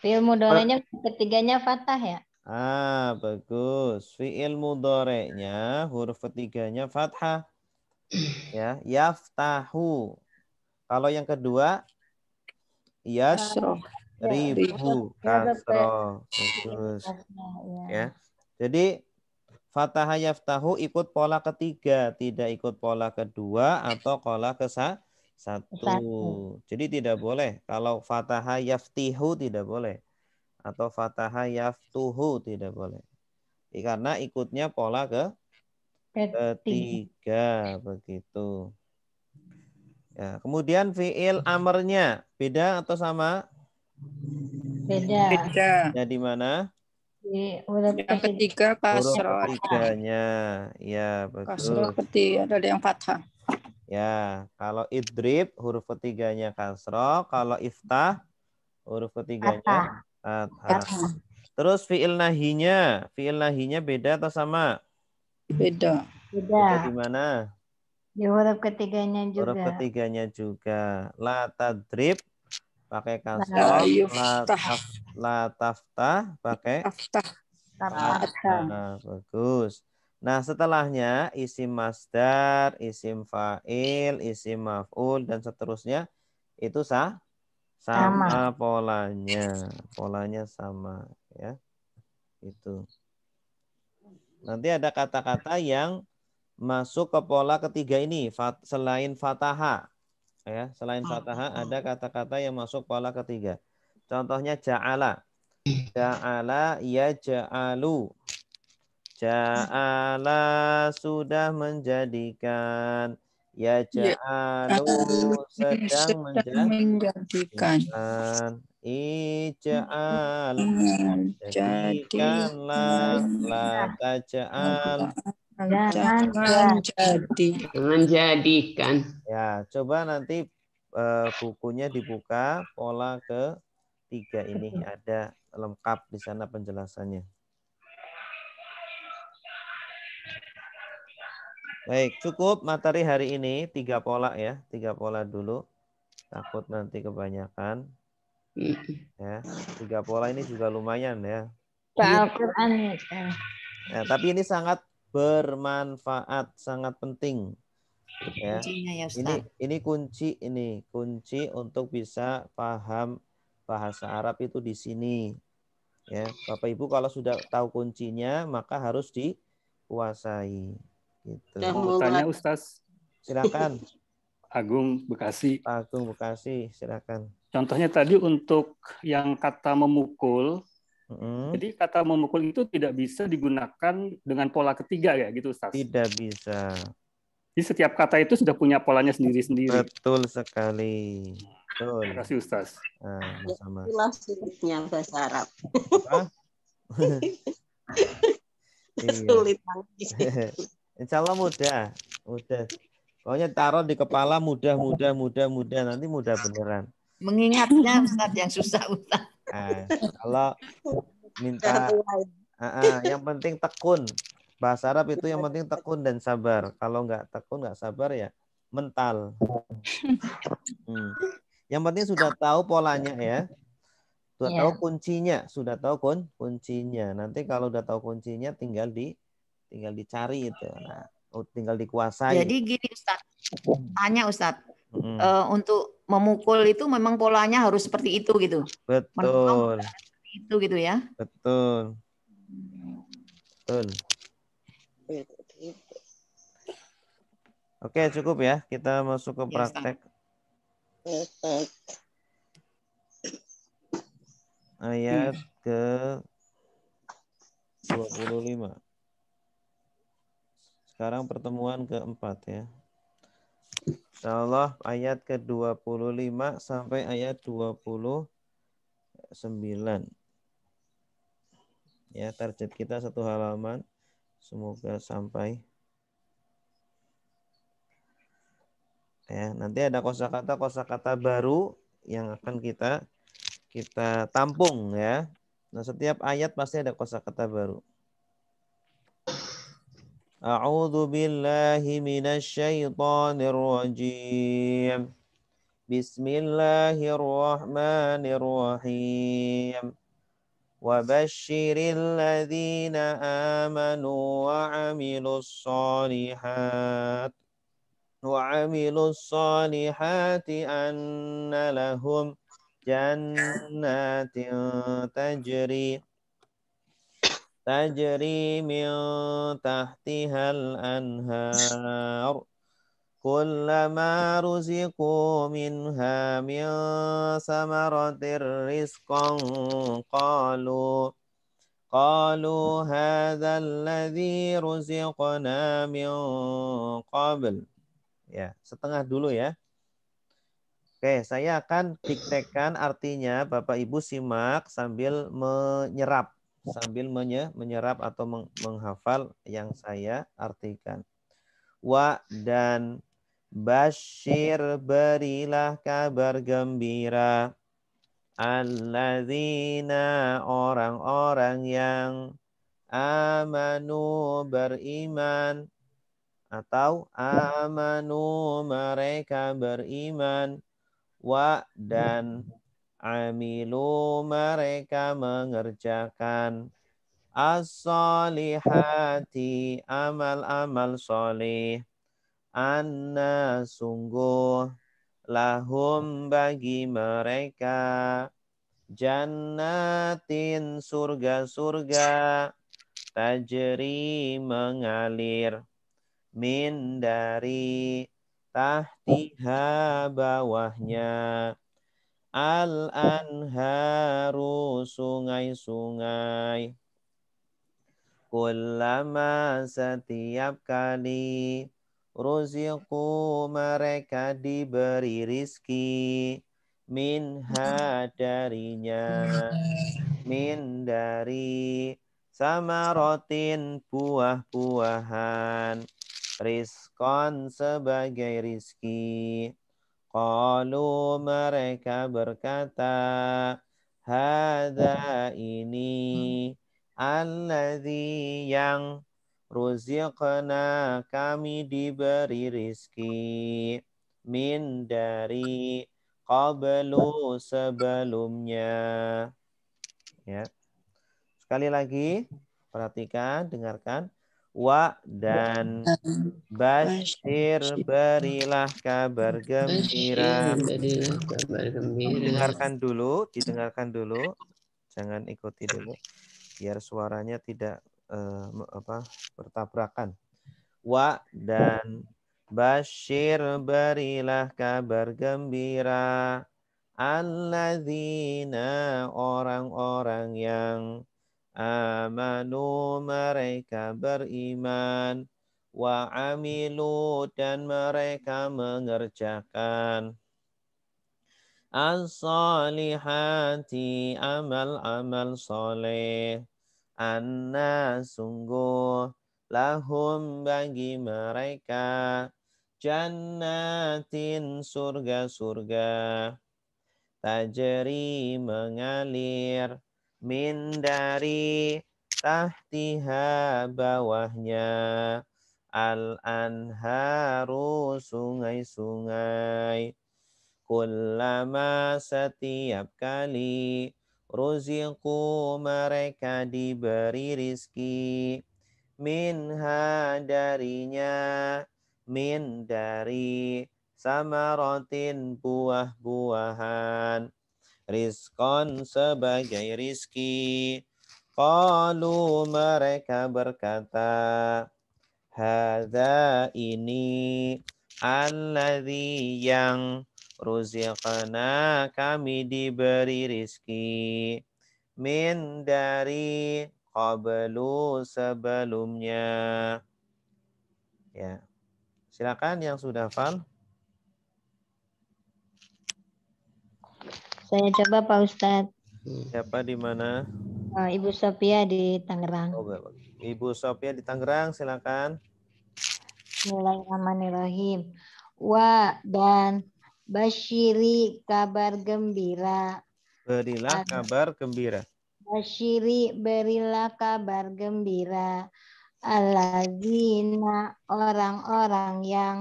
Fi'il mudorenya ketiganya fathah ya? Ah, bagus. Fi'il mudorenya huruf ketiganya fathah. Ya, yaftahu. Kalau yang kedua Yasroh iya. iya, ribu kasro iya, bagus oh, ya jadi fatah yaftahu ikut pola ketiga tidak ikut pola kedua atau pola ke satu. jadi tidak boleh kalau fatah yaftihu tidak boleh atau fatah yaftuhu tidak boleh karena ikutnya pola ke ketiga begitu Ya, kemudian fiil amernya beda atau sama? Beda. Beda. Ya di mana? Di huruf yang ketiga kasroh. Huruf ketiganya. Ya, betul. Kasroh ketiga ada yang fathah. Ya, kalau idrib huruf ketiganya kasroh, kalau iftah huruf ketiganya fathah. Terus fiil nahinya, fiil nahinya beda atau sama? Beda. beda di mana? Di huruf ketiganya juga. Huruf ketiganya juga. La tadrib pakai kasroh. La, taf, la, tafta pakai taftah. Nah, bagus. Nah, setelahnya isim masdar, isim fa'il, isim maf'ul dan seterusnya itu sah sama, sama polanya. Polanya sama ya. Itu. Nanti ada kata-kata yang masuk ke pola ketiga ini selain fataha ya selain ah, fataha ada kata-kata yang masuk pola ketiga contohnya ja'ala ja'ala ya ja'alu ja'ala sudah menjadikan ya ja'alu sedang menjadikan ija'al jadikanlah la taja'al Jangan, menjadikan. Ya, coba nanti uh, bukunya dibuka pola ke tiga ini ada lengkap di sana penjelasannya. Baik, cukup materi hari ini tiga pola ya, tiga pola dulu. Takut nanti kebanyakan. Ya, tiga pola ini juga lumayan ya. Ya. ya, tapi ini sangat bermanfaat sangat penting ya. Kuncinya ya Ini ini kunci ini kunci untuk bisa paham bahasa Arab itu di sini. Ya, Bapak Ibu kalau sudah tahu kuncinya maka harus dikuasai. Gitu. Tanya Ustaz. Silakan. Agung Bekasi. Agung Bekasi, silakan. Contohnya tadi untuk yang kata memukul Mm. Jadi kata memukul itu tidak bisa digunakan dengan pola ketiga ya gitu Ustaz. Tidak bisa. Jadi setiap kata itu sudah punya polanya sendiri-sendiri. Betul sekali. Betul. Terima kasih Ustaz. Nah, sama. Itulah sulitnya bahasa Arab. Iya. Sulit banget. Insya Allah mudah, mudah. Pokoknya taruh di kepala mudah, mudah, mudah, mudah. Nanti mudah beneran. Mengingatnya Ustaz yang susah Ustaz. Eh, kalau minta uh, uh, yang penting tekun. Bahasa Arab itu yang penting tekun dan sabar. Kalau nggak tekun nggak sabar ya mental. Hmm. Yang penting sudah tahu polanya ya. Sudah yeah. tahu iya. kuncinya, sudah tahu kun kuncinya. Nanti kalau udah tahu kuncinya tinggal di tinggal dicari itu. Nah, tinggal dikuasai. Jadi gini Ustaz. Tanya Ustaz. Hmm. Uh, untuk memukul itu memang polanya harus seperti itu gitu. Betul. Seperti itu gitu ya. Betul. Betul. Oke, cukup ya. Kita masuk ke iya, praktek. Ayat ke 25. Sekarang pertemuan keempat ya. Allah ayat ke-25 sampai ayat 29. Ya, target kita satu halaman. Semoga sampai. Ya, nanti ada kosakata kosakata baru yang akan kita kita tampung ya. Nah, setiap ayat pasti ada kosakata baru. أعوذ بالله من الشيطان الرجيم بسم الله الرحمن الرحيم وبشر الذين آمنوا وعملوا الصالحات وعملوا الصالحات أن لهم جنات تجري tajri min تحتها الأنهار anhar kullama منها minha min samaratir rizqan qalu qalu hadha alladhi ruziqna min ya setengah dulu ya Oke, saya akan diktekan artinya Bapak Ibu simak sambil menyerap sambil menyerap atau menghafal yang saya artikan. Wa dan Bashir berilah kabar gembira Alladzina orang-orang yang amanu beriman atau amanu mereka beriman wa dan amilu mereka mengerjakan as hati amal-amal solih anna sungguh lahum bagi mereka jannatin surga-surga tajri mengalir min dari tahtiha bawahnya al anharu sungai-sungai kullama setiap kali ruziku mereka diberi rizki minha darinya min dari sama rotin buah-buahan rizkon sebagai rizki Qalu mereka berkata, Hada ini alladhi yang ruziqna kami diberi rizki min dari qablu sebelumnya. Ya. Sekali lagi, perhatikan, dengarkan wa dan basir berilah kabar gembira. Dengarkan dulu, didengarkan dulu. Jangan ikuti dulu biar suaranya tidak uh, apa bertabrakan. Wa dan basir berilah kabar gembira. Alladzina orang-orang yang amanu mereka beriman wa amilu dan mereka mengerjakan as-salihati amal-amal soleh anna sungguh lahum bagi mereka jannatin surga-surga tajri mengalir min dari tahtiha bawahnya al anharu sungai-sungai kullama setiap kali ruziku mereka diberi rizki minha darinya min dari samarotin buah-buahan rizkon sebagai rizki. Kalu mereka berkata, Hada ini alladhi yang ruziqna kami diberi rizki. Min dari qablu sebelumnya. Ya. Silakan yang sudah fal. Saya coba Pak Ustadz. Hmm. Siapa di mana? Eh, Ibu Sophia di Tangerang. Oh, Ibu Sophia di Tangerang, silakan. Bismillahirrahmanirrahim. Wa dan Bashiri kabar gembira. Berilah kabar gembira. Bashiri berilah kabar gembira. Aladzina orang-orang yang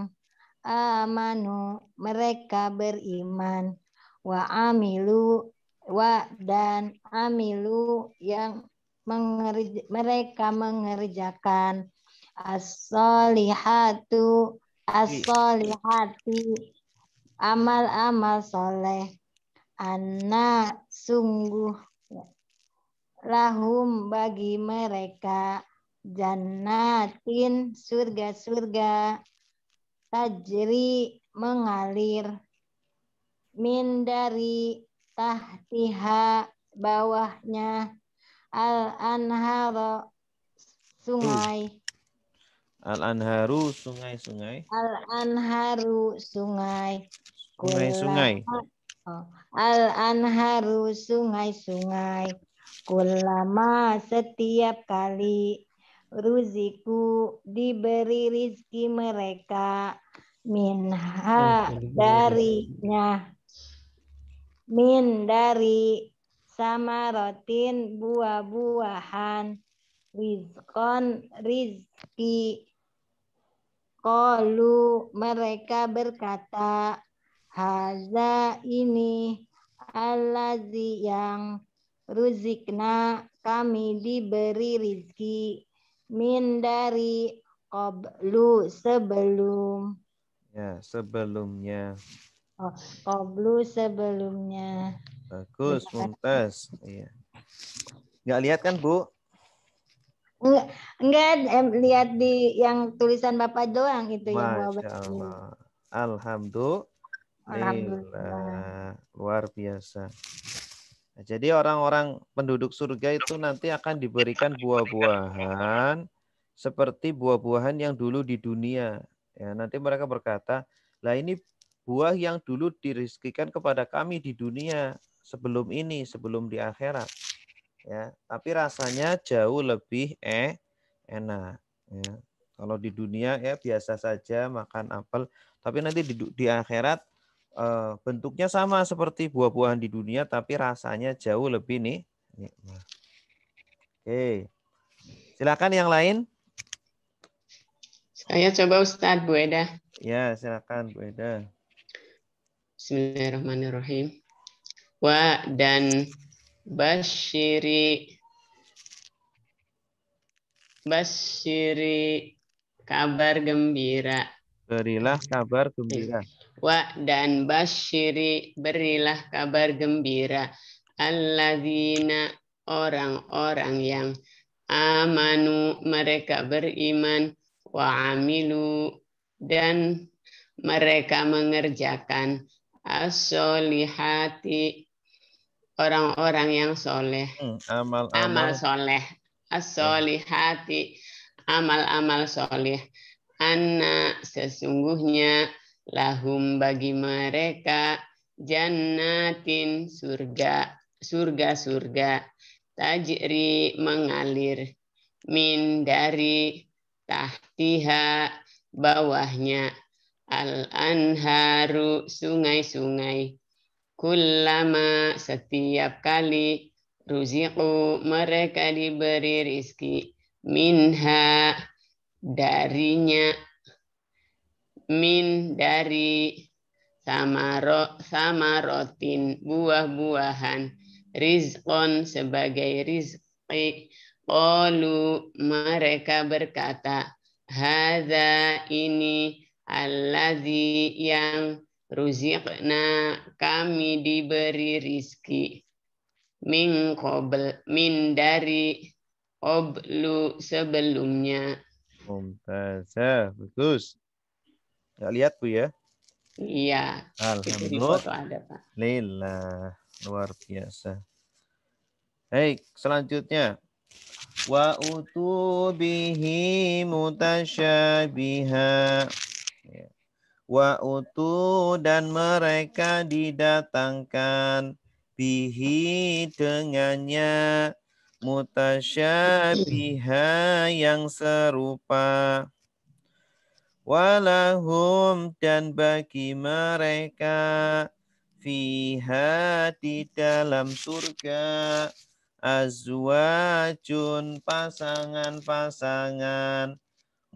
amanu mereka beriman wa amilu wa dan amilu yang mengerja, mereka mengerjakan as-solihatu as-solihati amal-amal soleh anak sungguh lahum bagi mereka jannatin surga-surga tajri mengalir min dari tahtiha bawahnya al anharo sungai al anharu sungai-sungai oh, al anharu sungai sungai-sungai al anharu sungai-sungai kulama setiap kali ruziku diberi rizki mereka minha eh, darinya min dari sama rotin buah-buahan rizkon rizki kolu mereka berkata haza ini alazi yang ruzikna kami diberi rizki min dari qablu sebelum ya sebelumnya Oh, koblu sebelumnya. Bagus, mumtaz. Iya. Nggak lihat kan, Bu? Enggak, enggak em, lihat di yang tulisan Bapak doang itu Masya yang Bapak. Allah. Alhamdulillah. Alhamdulillah. Luar biasa. Nah, jadi orang-orang penduduk surga itu nanti akan diberikan buah-buahan seperti buah-buahan yang dulu di dunia. Ya, nanti mereka berkata, "Lah ini buah yang dulu dirizkikan kepada kami di dunia sebelum ini, sebelum di akhirat. Ya, tapi rasanya jauh lebih eh enak. Ya. Kalau di dunia ya biasa saja makan apel, tapi nanti di, di akhirat eh, bentuknya sama seperti buah-buahan di dunia, tapi rasanya jauh lebih nih. Nikmat. Oke, silakan yang lain. Saya coba Ustadz Bu Eda. Ya, silakan Bu Eda. Bismillahirrahmanirrahim. Wa dan basyiri basyiri kabar gembira. Berilah kabar gembira. Wa dan basyiri berilah kabar gembira. Alladzina orang-orang yang amanu mereka beriman wa amilu dan mereka mengerjakan asolihati orang-orang yang soleh hmm, amal, amal amal soleh asolihati amal-amal soleh anak sesungguhnya lahum bagi mereka jannatin surga surga surga tajri mengalir min dari tahtiha bawahnya Al-anharu sungai-sungai. Kullama setiap kali ruziku mereka diberi rizki minha darinya min dari samaro samarotin buah-buahan rizkon sebagai rizki Qalu mereka berkata, Hada ini Allazi yang ruziqna kami diberi rizki min qabl min dari oblu sebelumnya. Mumtazah, bagus. Ya lihat Bu ya? Iya. Alhamdulillah. Luar biasa. Baik, selanjutnya. Wa utubihi mutasyabihah Iya. Wa utu dan mereka didatangkan bihi dengannya mutasyabiha yang serupa walahum dan bagi mereka fiha di dalam surga azwajun pasangan-pasangan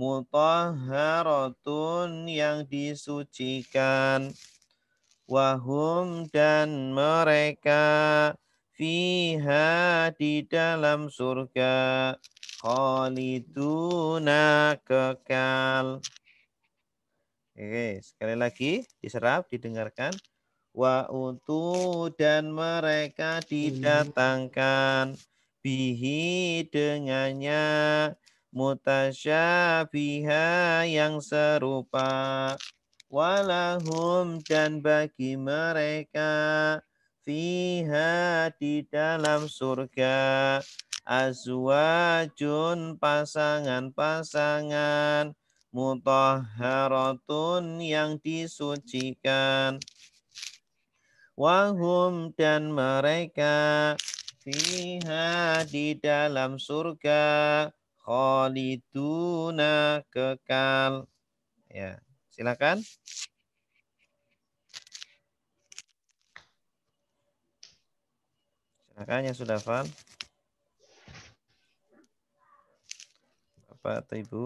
mutahharatun yang disucikan wahum dan mereka fiha di dalam surga khaliduna kekal Oke, sekali lagi diserap, didengarkan. Wa utu dan mereka iya. didatangkan bihi dengannya mutasyafiha yang serupa walahum dan bagi mereka fiha di dalam surga azwajun pasangan-pasangan mutahharatun yang disucikan wahum dan mereka fiha di dalam surga khalituna kekal. Ya, silakan. Silakan yang sudah hafal. Bapak atau Ibu.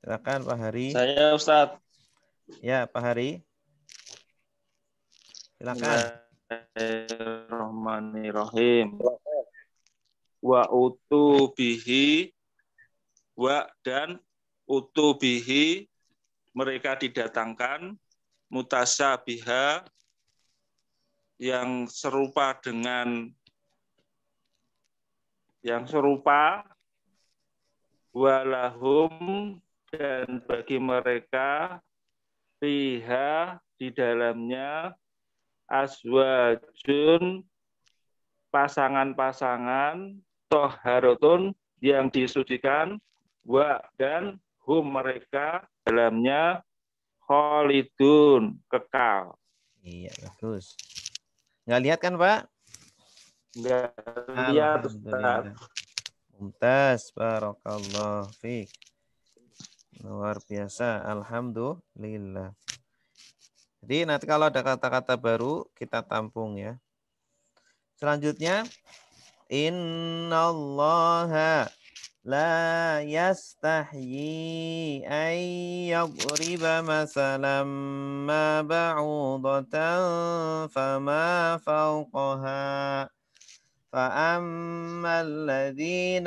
Silakan Pak Hari. Saya Ustad. Ya, Pak Hari. Silakan. Ya. Bismillahirrahmanirrahim. Wa utu bihi wa dan utu bihi mereka didatangkan mutasabiha yang serupa dengan yang serupa walahum dan bagi mereka pihak di dalamnya aswajun pasangan-pasangan toharotun yang disucikan wa dan hum mereka dalamnya kholidun kekal. Iya bagus. Nggak lihat kan Pak? Nggak ah, lihat Ustaz. Mumtaz barakallah fiik. Luar biasa alhamdulillah. Jadi nanti kalau ada kata-kata baru kita tampung ya. Selanjutnya innallaha la yastahyi ay yadriba masalan ma ba'udatan fama fawqaha فأما الذين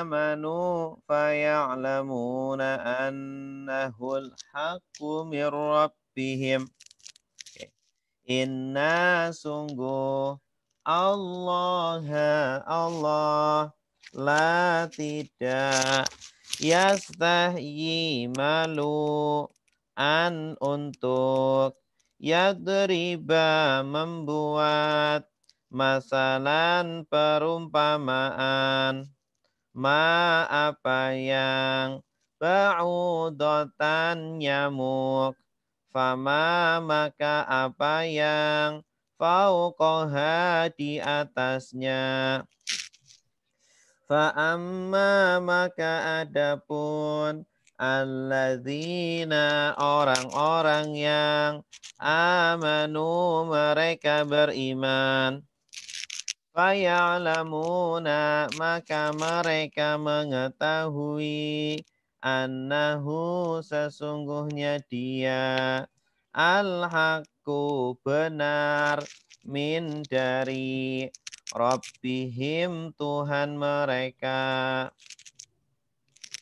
آمنوا فيعلمون أنه الحق من ربهم rabbihim. Okay. Inna sungguh Allah Allah la tidak yastahyi malu an untuk yadriba membuat masalan perumpamaan ma apa yang ba'udotan nyamuk Fama maka apa yang fauqaha di atasnya. Fa'amma maka adapun alladzina orang-orang yang amanu mereka beriman. Faya'lamuna maka mereka mengetahui annahu sesungguhnya dia al-haqqu benar min dari Rabbihim Tuhan mereka.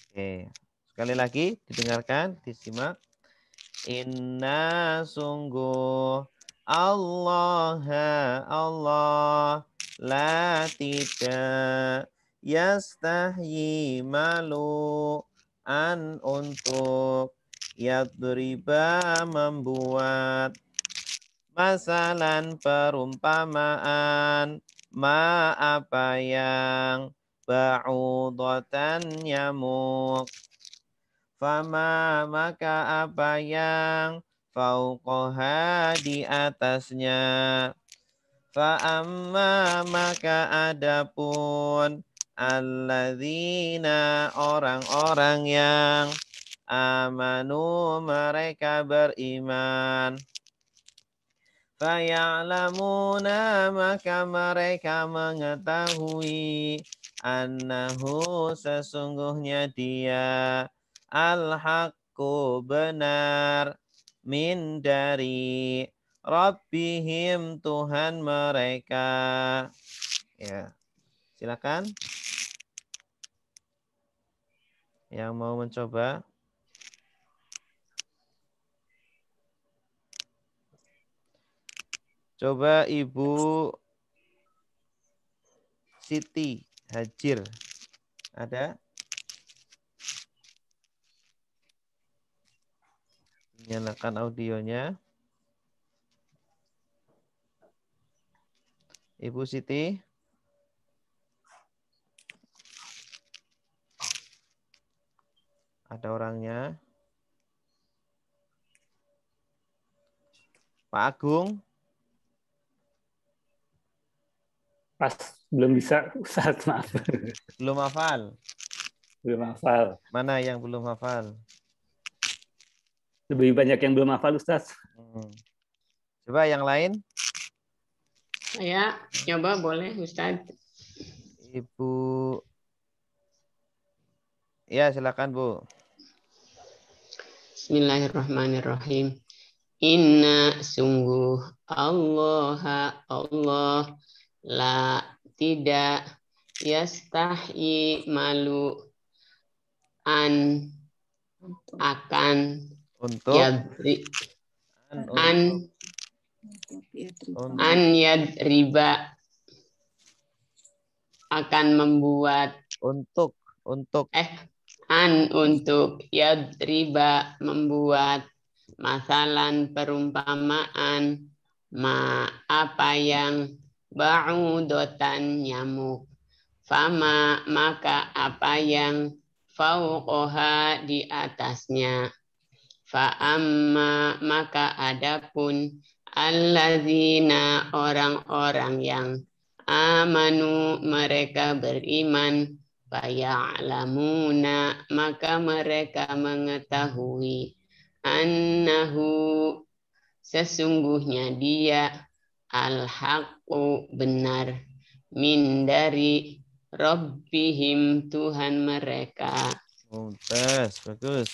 Oke, sekali lagi didengarkan, disimak. Inna sungguh Allah Allah la tidak yastahyi malu an untuk yadriba membuat masalan perumpamaan ma apa yang ba'udatan nyamuk fama maka apa yang fauqoha di atasnya fa'amma maka adapun Alladzina orang-orang yang amanu mereka beriman. Fayalamuna maka mereka mengetahui annahu sesungguhnya dia al benar min dari Rabbihim Tuhan mereka. Ya. Silakan. Yang mau mencoba? Coba Ibu Siti Hajir. Ada? Nyalakan audionya. Ibu Siti. Ada orangnya. Pak Agung. Pas belum bisa saat maaf. Belum hafal. Belum hafal. Mana yang belum hafal? Lebih banyak yang belum hafal Ustaz. Hmm. Coba yang lain. Ya, coba boleh Ustaz. Ibu. Ya, silakan Bu. Bismillahirrahmanirrahim. Inna sungguh Allah Allah la tidak yastahi malu an akan untuk yadri, an an yad riba akan membuat untuk untuk eh an untuk yadriba membuat masalan perumpamaan ma apa yang ba'udotan nyamuk fama maka apa yang fauqoha di atasnya fa'amma maka adapun allazina orang-orang yang amanu mereka beriman Fayalamuna maka mereka mengetahui annahu sesungguhnya dia al-haqqu benar min dari Rabbihim Tuhan mereka. Mumtaz, bagus.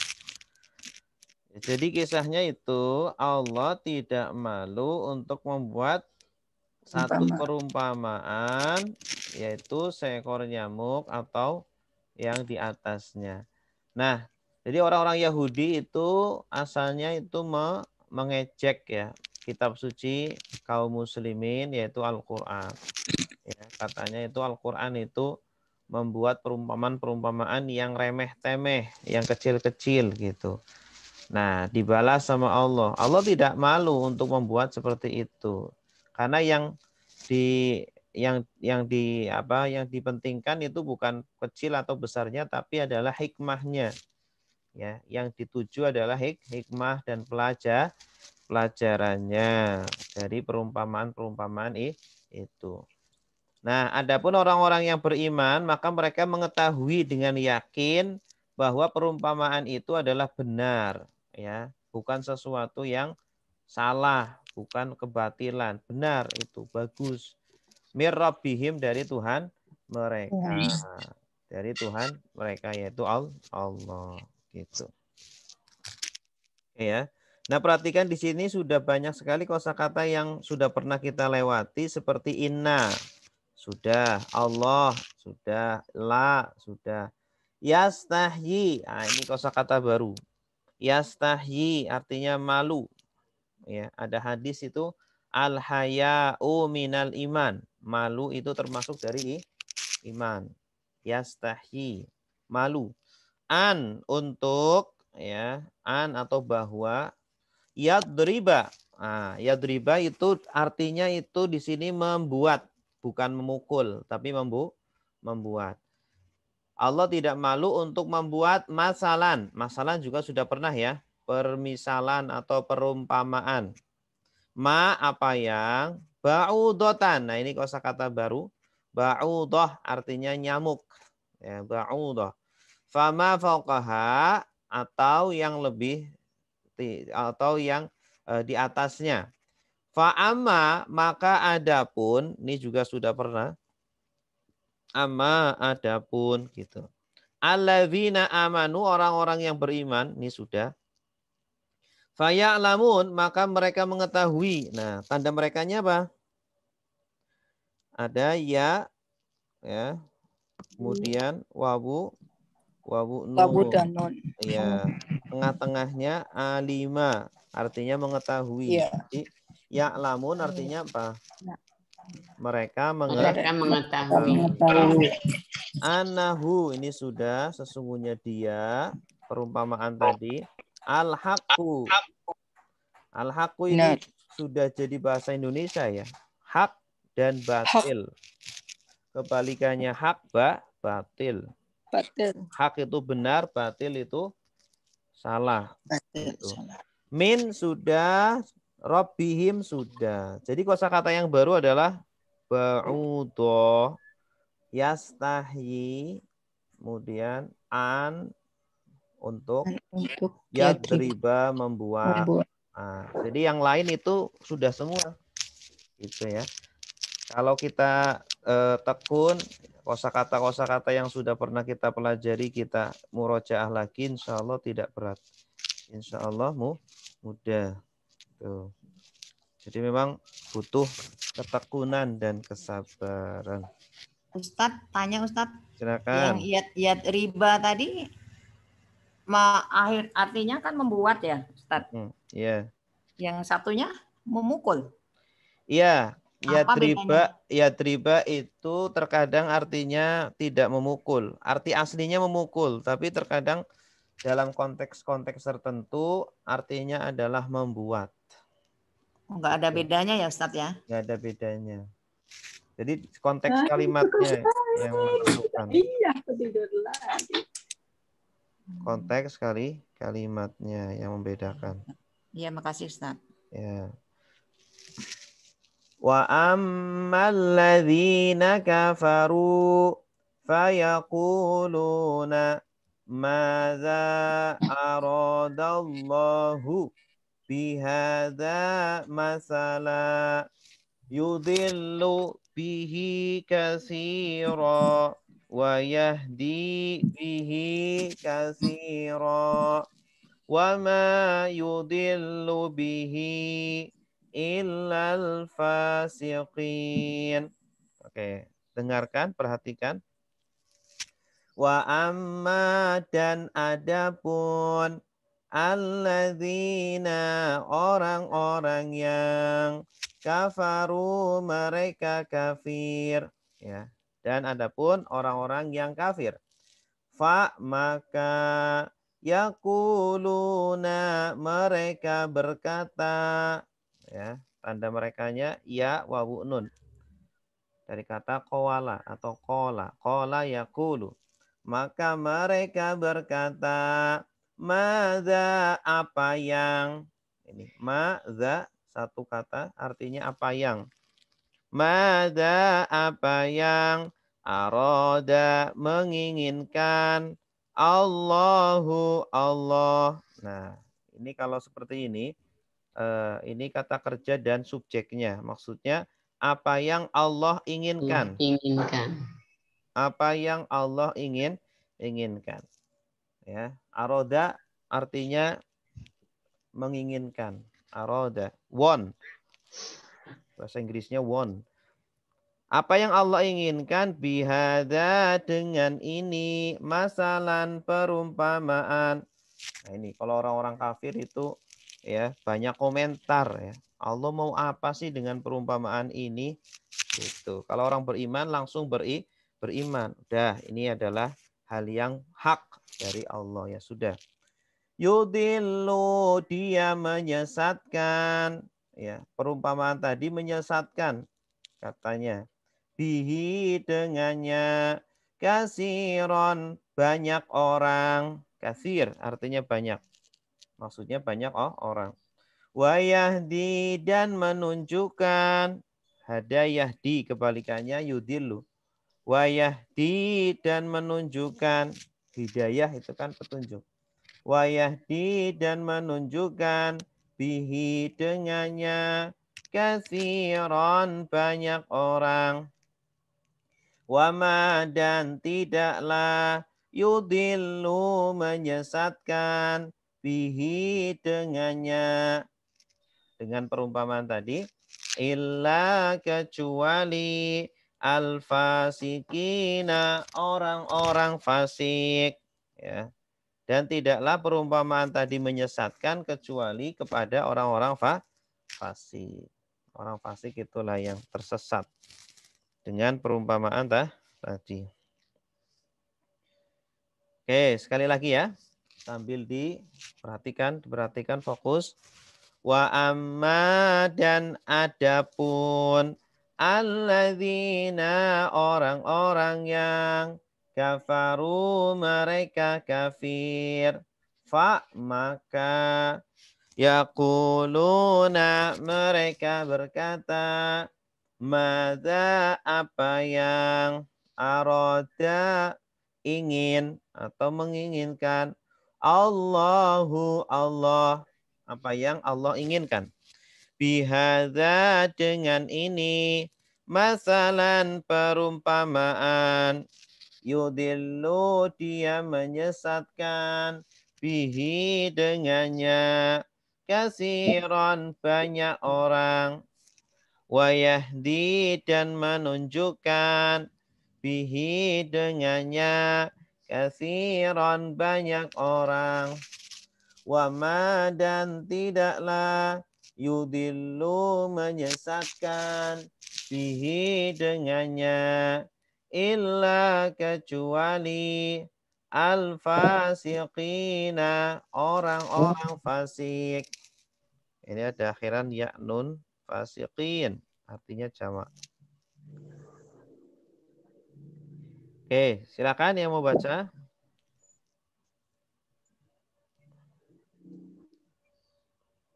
Jadi kisahnya itu Allah tidak malu untuk membuat satu perumpamaan yaitu seekor nyamuk atau yang di atasnya. Nah, jadi orang-orang Yahudi itu asalnya itu mengecek mengejek ya kitab suci kaum muslimin yaitu Al-Qur'an. Ya, katanya itu Al-Qur'an itu membuat perumpamaan-perumpamaan yang remeh-temeh, yang kecil-kecil gitu. Nah, dibalas sama Allah. Allah tidak malu untuk membuat seperti itu. Karena yang di yang yang di apa yang dipentingkan itu bukan kecil atau besarnya tapi adalah hikmahnya ya yang dituju adalah hik, hikmah dan pelajar pelajarannya dari perumpamaan-perumpamaan itu. Nah, adapun orang-orang yang beriman maka mereka mengetahui dengan yakin bahwa perumpamaan itu adalah benar ya, bukan sesuatu yang salah bukan kebatilan. Benar itu, bagus. Mirrabihim dari Tuhan mereka. Iya. Dari Tuhan mereka yaitu Allah gitu. ya. Nah, perhatikan di sini sudah banyak sekali kosakata yang sudah pernah kita lewati seperti inna. Sudah, Allah, sudah, la, sudah. Yastahyi. Nah, ini kosakata baru. Yastahyi artinya malu ya ada hadis itu al haya'u minal iman malu itu termasuk dari iman yastahi malu an untuk ya an atau bahwa yadriba nah, yadriba itu artinya itu di sini membuat bukan memukul tapi membu membuat Allah tidak malu untuk membuat masalan. Masalan juga sudah pernah ya permisalan atau perumpamaan. Ma apa yang ba'udotan. Nah, ini kosakata baru. Ba'udoh artinya nyamuk. Ya, ba'udoh. Fama fauqaha atau yang lebih atau yang uh, di atasnya. Fa'ama maka adapun ini juga sudah pernah ama adapun gitu. Alladzina amanu orang-orang yang beriman ini sudah Faya'lamun, maka mereka mengetahui. Nah, tanda merekanya apa? Ada ya, ya. Kemudian wawu, wawu nun. Wawu dan nun. Ya, tengah-tengahnya alima, artinya mengetahui. Ya. Jadi, lamun artinya apa? Iya. mereka mengetahui anahu ini sudah sesungguhnya dia perumpamaan tadi Al-haqqu. Al-haqqu ini Benar. sudah jadi bahasa Indonesia ya. Hak dan batil. Kebalikannya hak ba batil. Batil. Hak itu benar, batil itu salah. Batil itu. Gitu. salah. Min sudah, robihim sudah. Jadi kosa kata yang baru adalah ba'udo yastahi kemudian an untuk nah, ya ya, teriba membuat. Nah, jadi yang lain itu sudah semua. Gitu ya. Kalau kita eh, tekun kosa kata yang sudah pernah kita pelajari kita murojaah lagi insya Allah tidak berat. Insya Allah mudah. Tuh. Gitu. Jadi memang butuh ketekunan dan kesabaran. Ustadz, tanya Ustadz. Silakan. Yang iat, iat riba tadi akhir artinya kan membuat ya, Ustaz. Hmm, yeah. Yang satunya memukul. Iya, yeah. ya triba, ya triba itu terkadang artinya tidak memukul. Arti aslinya memukul, tapi terkadang dalam konteks-konteks tertentu artinya adalah membuat. Enggak oh, ada bedanya ya Ustadz ya? Enggak ada bedanya. Jadi konteks nah, kalimatnya yang menentukan. Iya, tidur konteks kali kalimatnya yang membedakan. Iya, makasih Ustaz. Ya. Wa ammal ladzina kafaru fayaquluna madza aradallahu bihadza masala yudillu bihi katsira wa yahdi bihi kasira wa ma yudillu bihi illal fasiqin. Oke, dengarkan, perhatikan. Wa amma dan adapun alladzina orang-orang yang kafaru mereka kafir ya dan adapun orang-orang yang kafir. Fa maka yakuluna mereka berkata ya tanda merekanya ya wawu nun dari kata kowala atau kola kola yakulu maka mereka berkata maza apa yang ini maza satu kata artinya apa yang Mada apa yang aroda menginginkan Allahu Allah. Nah, ini kalau seperti ini, eh, ini kata kerja dan subjeknya. Maksudnya apa yang Allah inginkan. Inginkan. Apa yang Allah ingin inginkan. Ya, aroda artinya menginginkan. Aroda, One. Bahasa Inggrisnya won. Apa yang Allah inginkan bihada dengan ini masalan perumpamaan. Nah ini kalau orang-orang kafir itu ya banyak komentar ya. Allah mau apa sih dengan perumpamaan ini? Gitu. Kalau orang beriman langsung beri beriman. Udah, ini adalah hal yang hak dari Allah ya sudah. Yudilu dia menyesatkan ya perumpamaan tadi menyesatkan katanya bihi dengannya kasiron banyak orang kasir artinya banyak maksudnya banyak oh orang wayahdi dan menunjukkan di kebalikannya yudilu wayahdi dan menunjukkan hidayah itu kan petunjuk wayahdi dan menunjukkan bihi dengannya kasiron banyak orang wama dan tidaklah yudilu menyesatkan bihi dengannya dengan perumpamaan tadi illa kecuali al fasikina orang-orang fasik ya dan tidaklah perumpamaan tadi menyesatkan kecuali kepada orang-orang fa fasik. Orang fasik itulah yang tersesat dengan perumpamaan tah, tadi. Oke, sekali lagi ya. Sambil diperhatikan, diperhatikan fokus. Wa amma dan adapun alladzina orang-orang yang kafaru mereka kafir fa maka yaquluna mereka berkata mada apa yang aroda ingin atau menginginkan Allahu Allah apa yang Allah inginkan bihada dengan ini masalan perumpamaan Yudillu dia menyesatkan bihi dengannya kasiron banyak orang wayahdi dan menunjukkan bihi dengannya kasiron banyak orang wama dan tidaklah yudillu menyesatkan bihi dengannya illa kecuali al-fasiqina orang-orang fasik. Ini ada akhiran ya nun fasiqin artinya jamak. Oke, silakan yang mau baca.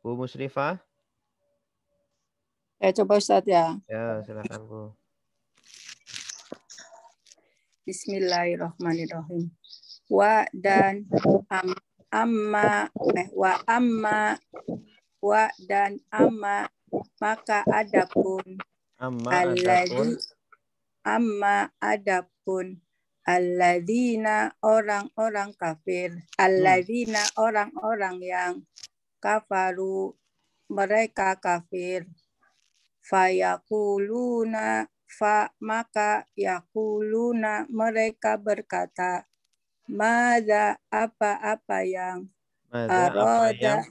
Bu Musrifah. Eh, coba Ustadz ya. Ya, silakan Bu. Bismillahirrahmanirrahim. Wa dan am, amma eh, wa amma wa dan amma maka adapun amma alladhi, adapun amma adapun alladzina orang-orang kafir alladzina hmm. orang-orang yang kafaru mereka kafir fayakuluna fa maka yakuluna mereka berkata mada apa-apa yang aroda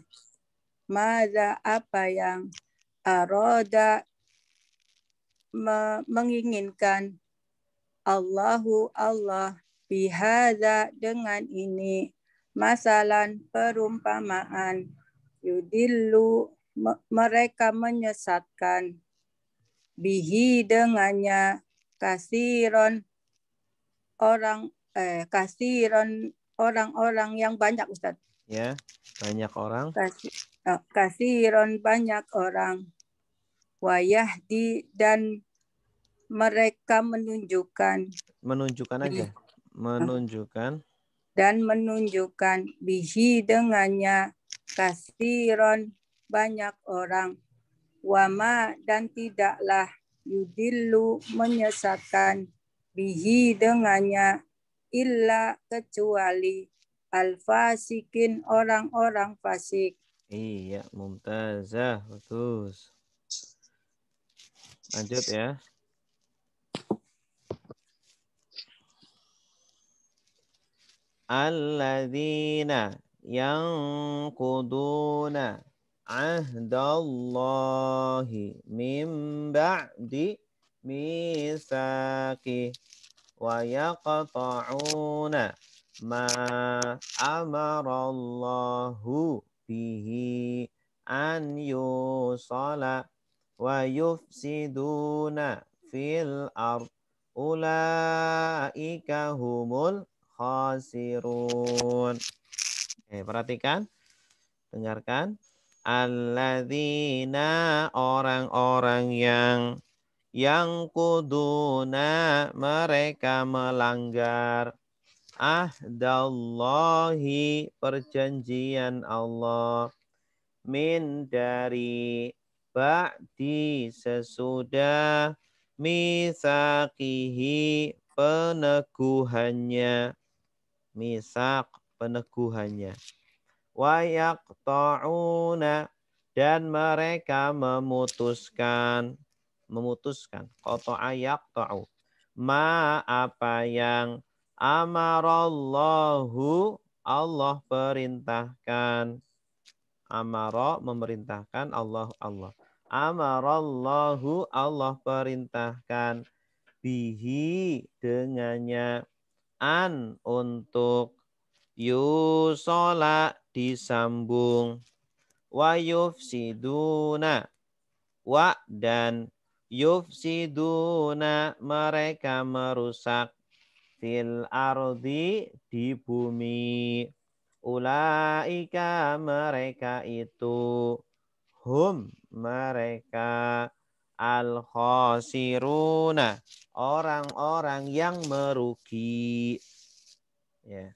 mada apa yang aroda menginginkan Allahu Allah bihada dengan ini masalan perumpamaan yudillu mereka menyesatkan bihi dengannya kasiron orang eh kasiron orang-orang yang banyak Ustaz. Ya, banyak orang. Eh, kasiron banyak orang. Wayah di dan mereka menunjukkan menunjukkan aja menunjukkan dan menunjukkan bihi dengannya kasiron banyak orang wama dan tidaklah Yudilu menyesatkan bihi dengannya illa kecuali al-fasikin orang-orang fasik. Iya, mumtazah, bagus. Lanjut ya. Alladzina yang kuduna ahdallahi min ba'di misaki wa yaqta'una ma amarallahu bihi an yusala wa yufsiduna fil ard ulaika humul khasirun. eh, perhatikan, dengarkan. Alladzina orang-orang yang yang kuduna mereka melanggar ahdallahi perjanjian Allah min dari ba'di sesudah misakihi peneguhannya misak peneguhannya wayaqta'una dan mereka memutuskan memutuskan qata'a yaqta'u ma apa yang amarallahu Allah perintahkan amara memerintahkan Allah Allah amarallahu Allah perintahkan bihi dengannya an untuk yusola disambung wa yufsiduna wa dan yufsiduna mereka merusak fil ardi di bumi ulaika mereka itu hum mereka al khasiruna orang-orang yang merugi ya yeah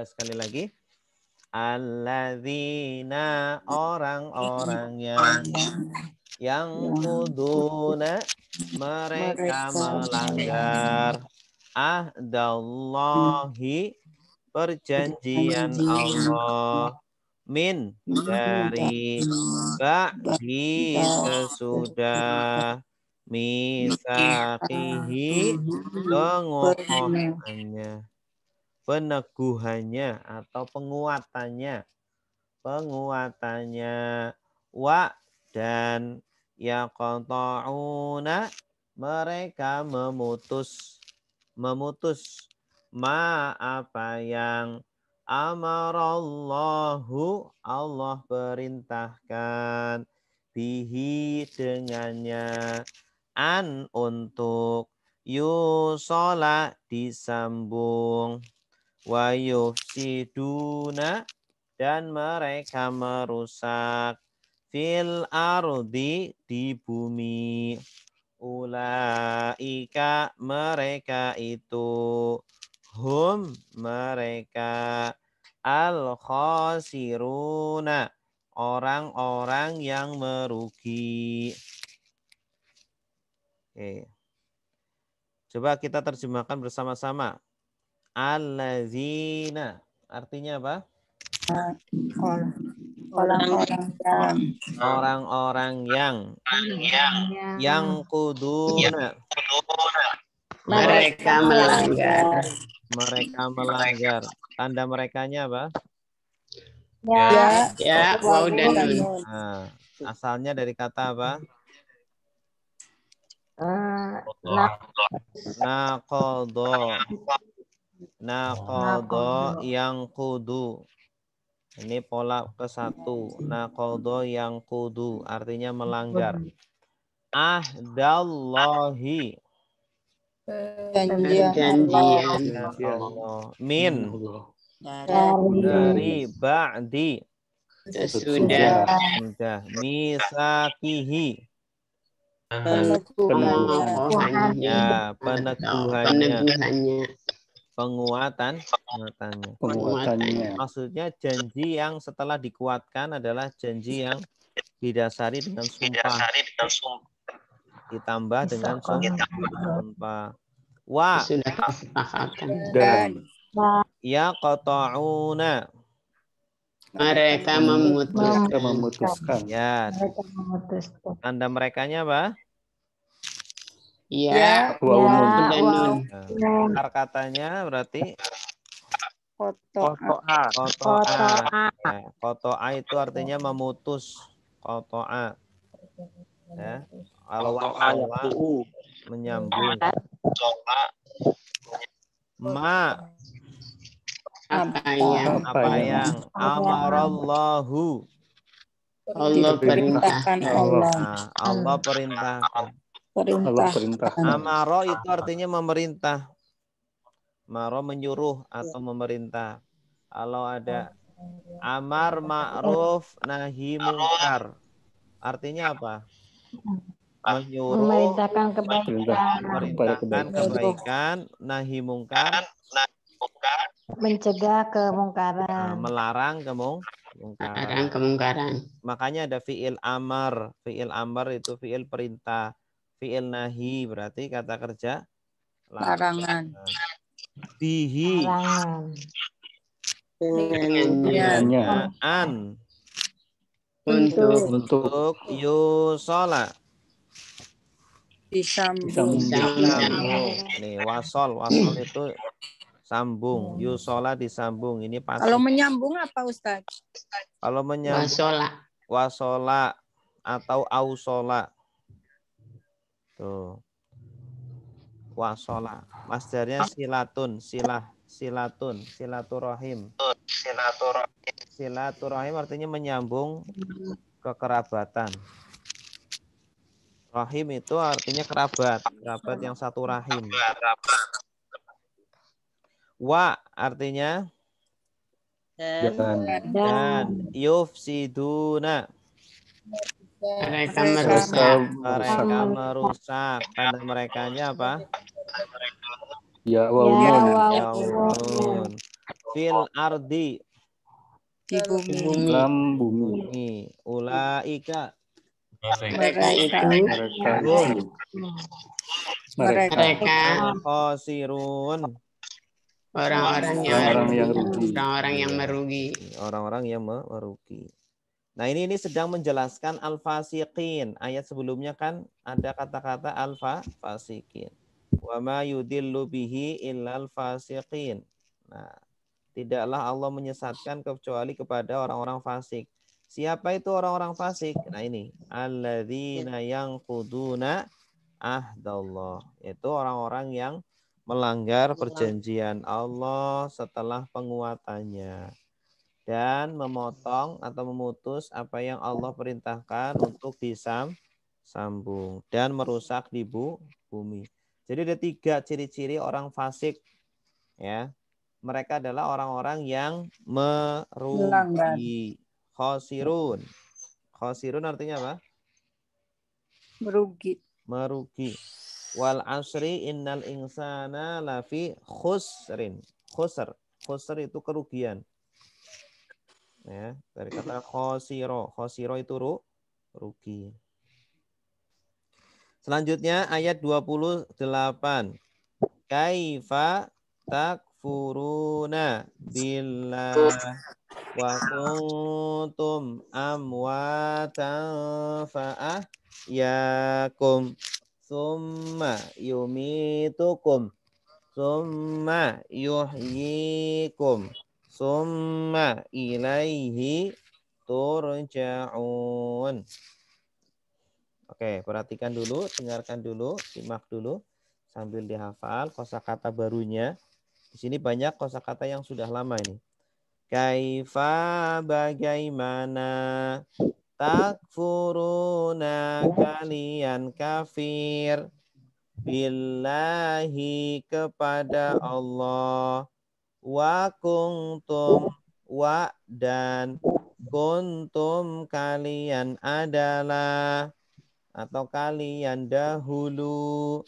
sekali lagi. Alladzina orang-orang yang yang kuduna mereka melanggar ahdallahi perjanjian Allah min dari ba'di sesudah misakihi pengukuhannya peneguhannya atau penguatannya penguatannya wa dan ya yaqta'una mereka memutus memutus ma apa yang amarallahu Allah perintahkan bihi dengannya an untuk yusola disambung wa dan mereka merusak fil ardi di bumi ulaika mereka itu hum mereka al khasiruna orang-orang yang merugi Oke. Coba kita terjemahkan bersama-sama. Allazina. Artinya apa? Orang-orang yang. Orang-orang yang. Yang. Yang kuduna. Mereka melanggar. Mereka melanggar. Tanda merekanya apa? Ya. Ya. Wow dan nun. Nah, asalnya dari kata apa? Eh, nah, kodoh. Nakodo nah, yang kudu. Ini pola ke satu. Nakodo yang kudu. Artinya melanggar. Ahdallahi. Janjian. Min. Dari ba'di. Sudah. Sudah. Misakihi. Penekuhannya. Nah, Penekuhannya penguatan penguatannya. penguatannya. Maksudnya janji yang setelah dikuatkan adalah janji yang didasari dengan sumpah. Didasari dengan sumpah. Ditambah dengan sumpah. Wa dan ya qata'una. Mereka memutuskan. Mereka memutuskan. Ya. anda merekanya apa? Iya. Ya. ya, umum. Wow. ya. akar katanya berarti koto, koto A. Koto, A. A. Koto ya, A itu artinya memutus. Koto A. Ya. Kalau ya, menyambung. Ma apa yang apa yang amarallahu Allah perintahkan Allah nah, Allah perintahkan Perintah. perintah. Amaro nah, itu artinya memerintah. Maro menyuruh atau memerintah. Kalau ada amar ma'ruf nahi munkar. Artinya apa? Menyuruh memerintahkan kebaikan, memerintahkan kebaikan, nahi munkar. mencegah kemungkaran. Nah, melarang kemung kemungkaran. kemungkaran. Makanya ada fiil amar. Fiil amar itu fiil perintah Fi'il nahi berarti kata kerja larangan. Bihi. Larangan. Dengannya. An. Untuk untuk yusola. Disambung. Nih wasol wasol itu sambung. Yusola disambung. Ini pas. Kalau menyambung apa Ustaz? Kalau menyambung. Wasola. Wasola atau ausola. Tuh. Gitu. Wasola. Masdarnya silatun, silah, silatun, silaturahim. Silaturahim. Silaturahim artinya menyambung kekerabatan. Rahim itu artinya kerabat, kerabat yang satu rahim. Wa artinya dan, dan yufsiduna mereka merusak mereka merusak mereka nya apa ya waunun ya, ya, ya fil ardi di bumi dalam bumi ulaika mereka itu mereka mereka khosirun orang-orang yang orang-orang yang merugi orang-orang yang merugi Nah, ini ini sedang menjelaskan al-fasiqin. Ayat sebelumnya kan ada kata-kata al-fasiqin. Wa ma yudillu bihi illal fasiqin. Nah, tidaklah Allah menyesatkan kecuali kepada orang-orang fasik. Siapa itu orang-orang fasik? Nah, ini alladzina yang kuduna ahdallah. Itu orang-orang yang melanggar perjanjian Allah setelah penguatannya dan memotong atau memutus apa yang Allah perintahkan untuk disambung dan merusak di bumi. Jadi ada tiga ciri-ciri orang fasik ya. Mereka adalah orang-orang yang merugi. Khosirun. Khosirun artinya apa? Merugi. Merugi. Wal asri innal insana lafi khusrin. Khusr. Khusr itu kerugian ya dari kata khosiro khosiro itu ru, rugi selanjutnya ayat 28 kaifa takfuruna billah wa kuntum amwatan fa'ah yakum summa yumitukum summa yuhyikum summa ilaihi turja'un. Oke, perhatikan dulu, dengarkan dulu, simak dulu sambil dihafal kosakata barunya. Di sini banyak kosakata yang sudah lama ini. Kaifa bagaimana takfuruna kalian kafir billahi kepada Allah wa kuntum wa dan kuntum kalian adalah atau kalian dahulu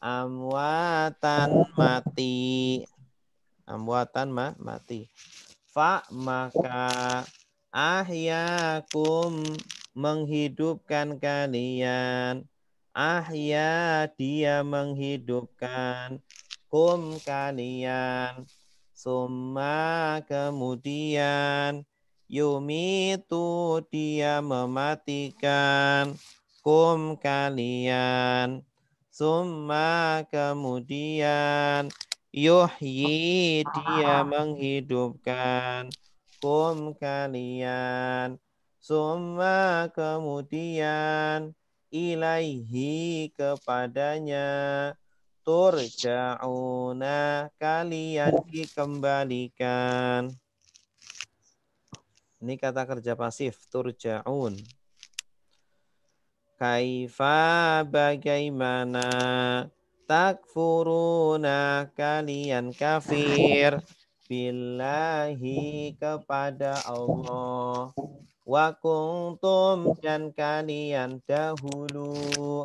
amwatan mati amwatan ma mati fa maka ahyakum menghidupkan kalian ahya dia menghidupkan kum kalian Suma kemudian yumitu dia mematikan kum kalian. Suma kemudian yuhyi dia menghidupkan kum kalian. Suma kemudian ilaihi kepadanya turja'una kalian dikembalikan. Ini kata kerja pasif, turja'un. Kaifa bagaimana takfuruna kalian kafir billahi kepada Allah wa kuntum dan kalian dahulu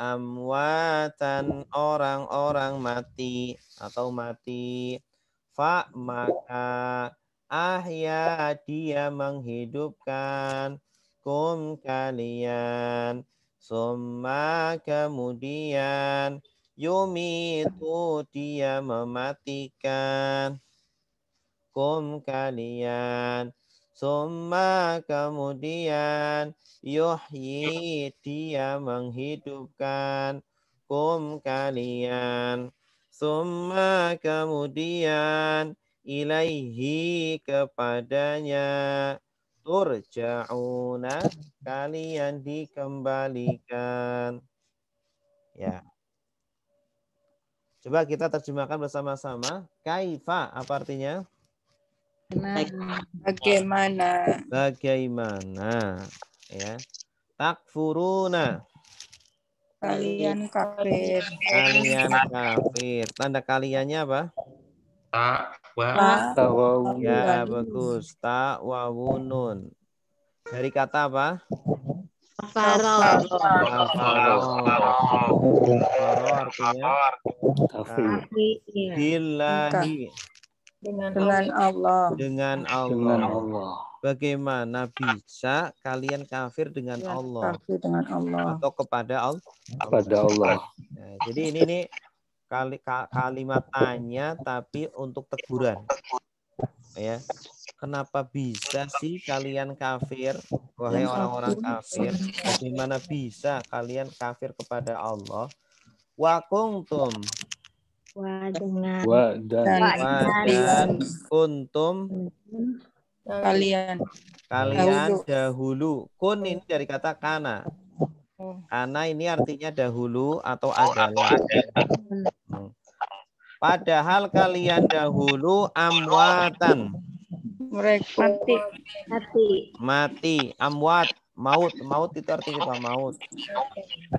amwatan orang-orang mati atau mati fa maka ahya dia menghidupkan kum kalian summa kemudian yumi itu dia mematikan kum kalian Summa kemudian yuhyi dia menghidupkan kum kalian. Summa kemudian ilaihi kepadanya turja'una kalian dikembalikan. Ya. Coba kita terjemahkan bersama-sama. Kaifa apa artinya? bagaimana? Bagaimana? Ya. Takfuruna. Kalian kafir. Kalian kafir. Tanda kaliannya apa? Tak. wa ta Ya, bagus. Tak wa Dari kata apa? Kafaro. Kafaro artinya kafir. Iya. Billahi dengan, Allah. Dengan Allah. Dengan Allah. Bagaimana bisa kalian kafir dengan Allah? Kafir dengan Allah. Atau kepada Allah? Kepada Allah. Nah, jadi ini nih kali kalimat tanya tapi untuk teguran. Ya. Kenapa bisa sih kalian kafir? Wahai orang-orang kafir, bagaimana bisa kalian kafir kepada Allah? Wa kuntum wa dan, dan, kuntum kalian kalian dahulu kun ini dari kata kana oh. kana ini artinya dahulu atau adalah hmm. padahal kalian dahulu amwatan mereka mati mati mati amwat maut maut itu artinya apa maut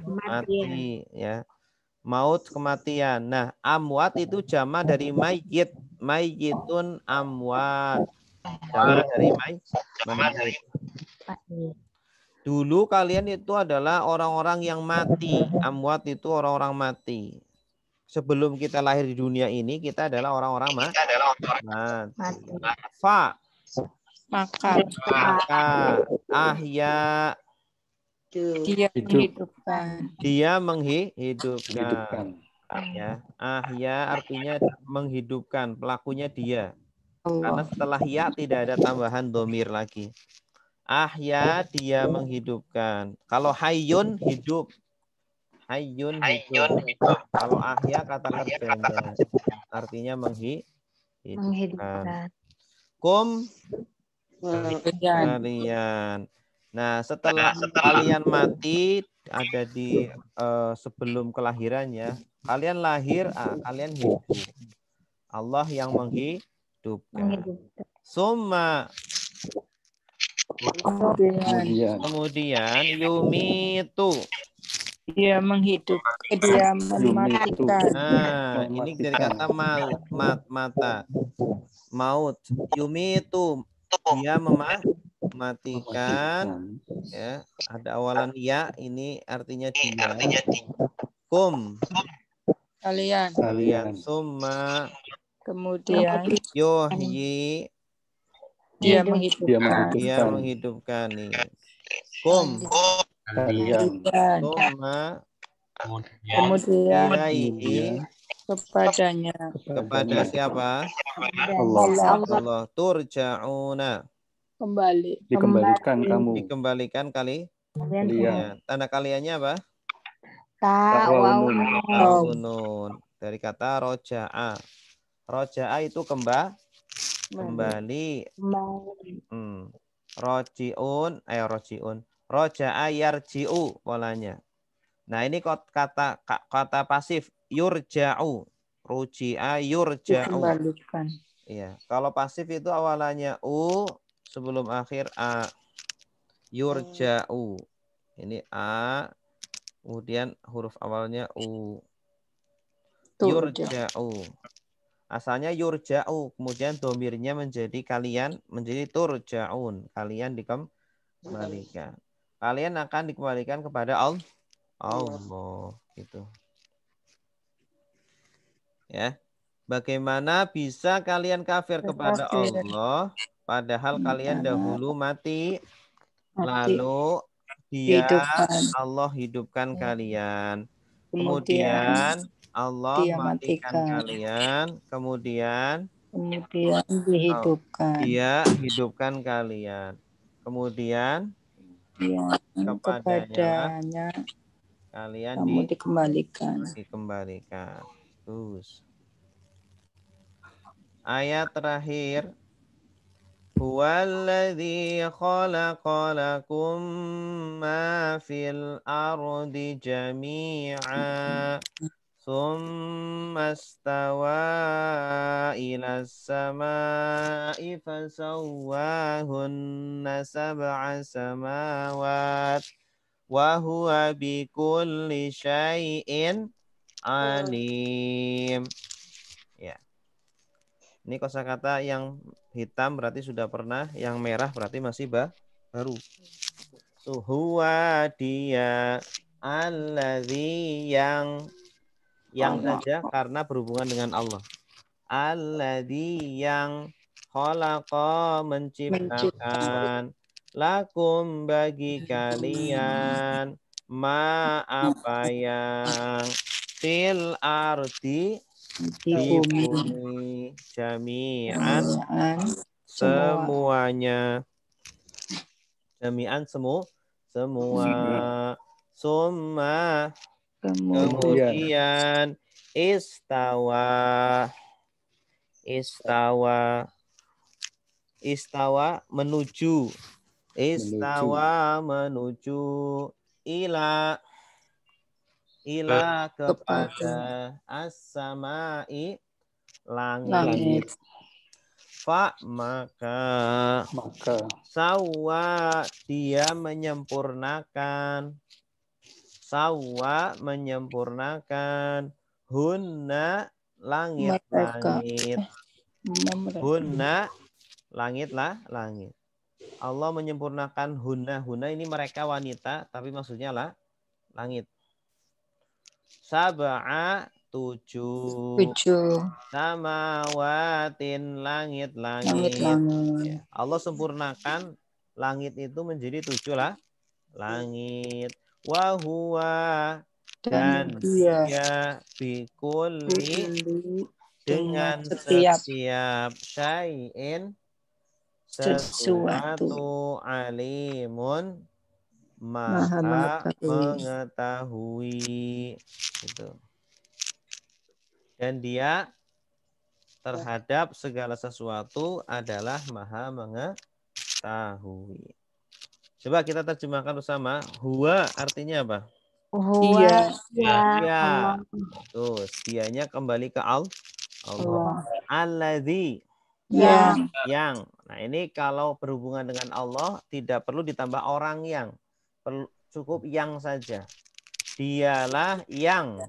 mati ya maut kematian. Nah, amwat itu jama dari mayit. Mayitun amwat. Jama dari mayit. dari. Dulu kalian itu adalah orang-orang yang mati. Amwat itu orang-orang mati. Sebelum kita lahir di dunia ini, kita adalah orang-orang mati. mati. Fa. Maka. Maka. Ahya hidup. Dia menghidupkan. Dia menghidupkan. Ah ya. ah ya. artinya menghidupkan, pelakunya dia. Allah. Karena setelah ya tidak ada tambahan domir lagi. ah ya dia menghidupkan. Kalau hayun hidup. Hayun hidup. hidup. Kalau ah, ya kata ah, ya kerja. Artinya menghidupkan. Kum kalian. Nah, setelah, nah, setelah kalian mati ada di uh, sebelum kelahirannya, kalian lahir, uh, kalian hidup. Allah yang menghidupkan. Summa kemudian, kemudian itu dia menghidup eh, dia mematikan nah ini dari kata mal mat mata maut yumi itu dia mematikan matikan ya ada awalan ya ini artinya dia kum kalian kalian summa kemudian yohyi dia menghidupkan dia menghidupkan nih kum kalian summa kemudian ini kepadanya kepada siapa Allah Allah turjauna kembali dikembalikan kamu dikembalikan kali kalian iya. tanda kaliannya apa ta'awunun dari kata roja roja'a itu kembali kembali hmm. rojiun ayo rojiun roja'a yarji'u polanya nah ini kata kata pasif yurja'u ruji'a yurja'u iya kalau pasif itu awalannya u sebelum akhir a yurja u Ini a kemudian huruf awalnya u. yurja u Asalnya yurja u kemudian domirnya menjadi kalian, menjadi turja'un. Kalian dikembalikan. Kalian akan dikembalikan kepada Allah. Allah. itu Ya. Bagaimana bisa kalian kafir kepada Allah Padahal iya, kalian dahulu mati, mati. lalu dia hidupkan. Allah hidupkan iya. kalian. Kemudian, kemudian Allah dia matikan. kalian, kemudian kemudian dihidupkan. Oh, dia hidupkan kalian. Kemudian ya, kepadanya, kalian di, dikembalikan. Dikembalikan. Terus. Ayat terakhir هو الذي خلق لكم ما في الأرض جميعا ثم استوى إلى السماء فسواهن سبع سماوات وهو بكل شيء عليم Ini kosakata yang hitam berarti sudah pernah, yang merah berarti masih bah, baru. Suhuwa dia alladhi yang yang Allah. saja karena berhubungan dengan Allah. Alladhi yang khalaqa menciptakan lakum bagi kalian ma apa yang fil ardi bumi jami'an semuanya jami'an semua semua summa kemudian istawa istawa istawa menuju istawa menuju, menuju ila ila kepada asamai langit. langit. Fa maka maka sawa dia menyempurnakan sawa menyempurnakan hunna langit langit mereka. hunna langit lah langit Allah menyempurnakan hunna hunna ini mereka wanita tapi maksudnya lah langit sab'a tujuh. Tujuh. Samawatin langit-langit. langit ya, Allah sempurnakan langit itu menjadi tujuh lah. Langit. Wahua dan, dia, dia bikuli dengan setiap, setiap syai'in sesuatu alimun maha mengetahui. mengetahui gitu. Dan dia terhadap segala sesuatu adalah maha mengetahui. Coba kita terjemahkan bersama. Hua artinya apa? Huwa. Ya. Dia. sianya Terus kembali ke al Allah. Alladzi. Ya. Yang. Nah, ini kalau berhubungan dengan Allah tidak perlu ditambah orang yang cukup yang saja. Dialah yang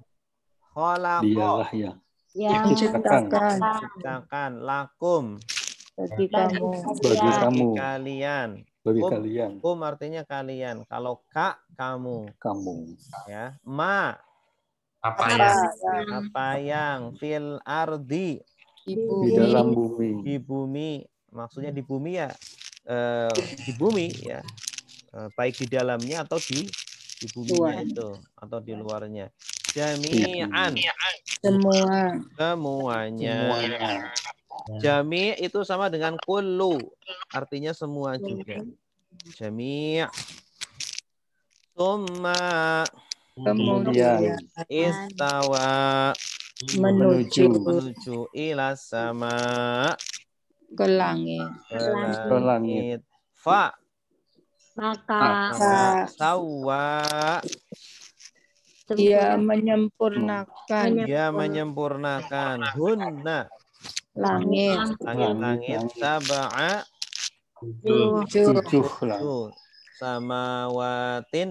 khalaqa. Dialah yang yang menciptakan, menciptakan lakum bagi kamu bagi kamu kalian bagi kum, kalian kum artinya kalian kalau kak kamu kamu ya ma apa yang apa yang fil ardi di dalam bumi di bumi maksudnya di bumi ya eh, di bumi ya Eh, baik di dalamnya atau di di buminya Luar. itu atau di luarnya. Jami'an. Semua. Semuanya. Jami' itu sama dengan kullu. Artinya semua juga. Jami' Summa kemudian istawa menuju menuju ila sama ke langit. Ke langit. Fa maka ah, sawa dia iya, menyempurnakan dia iya, menyempurnakan hunna langit langit langit Taba'a. tujuh samawatin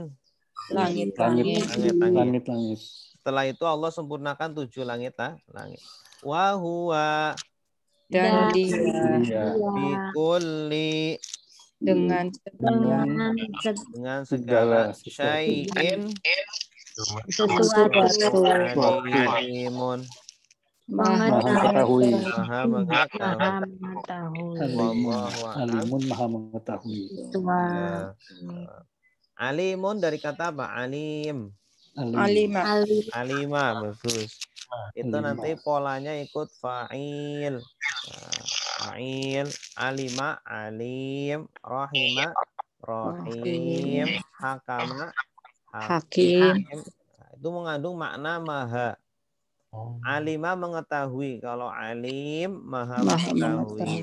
langit langit langit langit langit setelah itu Allah sempurnakan tujuh langit lah langit wahwa dan dia bikulli Iya. dengan segala dengan segala sesuatu alimun maha mengetahui maha mengetahui alimun maha mengetahui ya. alimun dari kata apa alim alima alima bagus itu nanti polanya ikut fa'il nah. Ismail, alima alim rahima iya. rahim hakama hakim nah, itu mengandung makna maha oh. alima mengetahui kalau alim maha, maha mengetahui.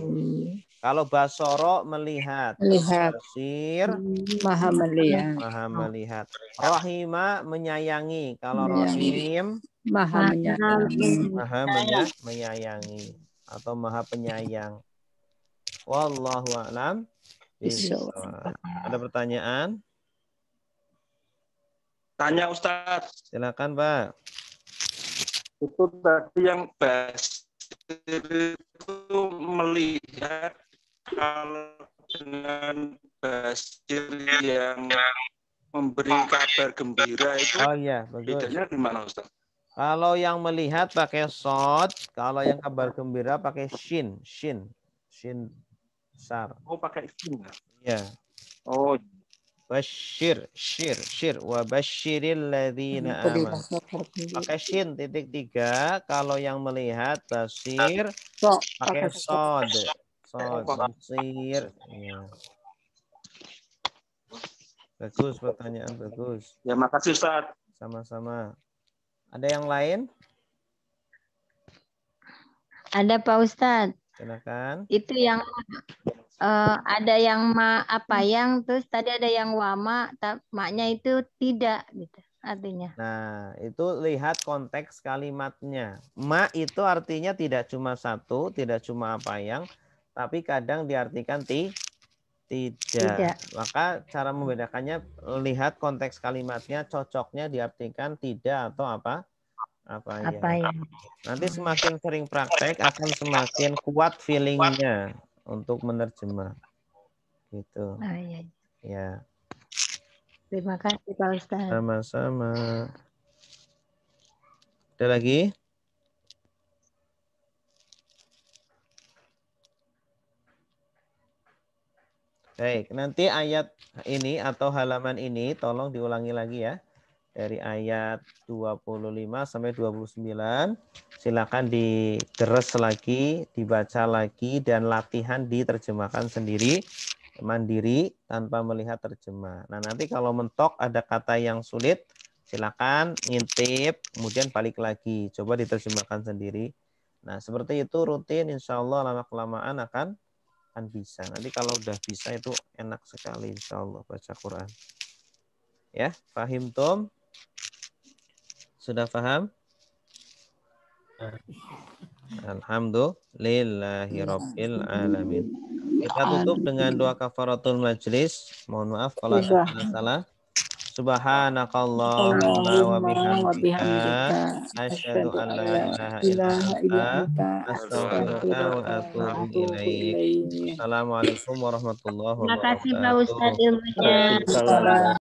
kalau basoro melihat melihat basir hmm, maha melihat maha oh. melihat Rohimah menyayangi kalau rohim maha menyayangi maha menyayangi atau maha penyayang. Wallahu a'lam. Ada pertanyaan? Tanya Ustaz. Silakan Pak. Itu tadi yang basir itu melihat kalau dengan basir yang memberi kabar gembira itu oh, iya, bedanya di mana Ustaz? Kalau yang melihat pakai sod, kalau yang kabar gembira pakai shin, shin, shin besar. Oh pakai shin. Ya. Iya. Oh. Bashir, shir, shir, wa bashiril ladina aman. Pakai shin titik tiga. Kalau yang melihat basir, pakai sod, sod, basir. Ya. Bagus pertanyaan bagus. Ya makasih Ustaz. Sama-sama. Ada yang lain? Ada Pak Ustad. Silakan. Itu yang uh, ada yang ma apa yang terus tadi ada yang wama maknya itu tidak gitu artinya. Nah, itu lihat konteks kalimatnya. Ma itu artinya tidak cuma satu, tidak cuma apa yang tapi kadang diartikan ti tidak. Tidak. Maka cara membedakannya lihat konteks kalimatnya cocoknya diartikan tidak atau apa? Apa, ya? apa ya. Nanti semakin sering praktek akan semakin kuat feelingnya untuk menerjemah. Gitu. Nah, iya. ya. Terima kasih Pak Ustaz. Sama-sama. Ada lagi? Baik, nanti ayat ini atau halaman ini tolong diulangi lagi ya. Dari ayat 25 sampai 29 silakan digeres lagi, dibaca lagi dan latihan diterjemahkan sendiri mandiri tanpa melihat terjemah. Nah, nanti kalau mentok ada kata yang sulit silakan ngintip kemudian balik lagi coba diterjemahkan sendiri. Nah, seperti itu rutin insya Allah lama kelamaan akan akan bisa. Nanti kalau udah bisa itu enak sekali insya Allah baca Quran. Ya, fahim Tom? Sudah paham? Alhamdulillahirabbil alamin. Kita tutup dengan doa kafaratul majlis. Mohon maaf kalau ada iya. salah. Subhanakallahumma wa bihamdika asyhadu an la ilaha illa anta astaghfiruka wa atubu ilaik. Assalamualaikum warahmatullahi wabarakatuh. Terima kasih Pak Ustaz ilmunya.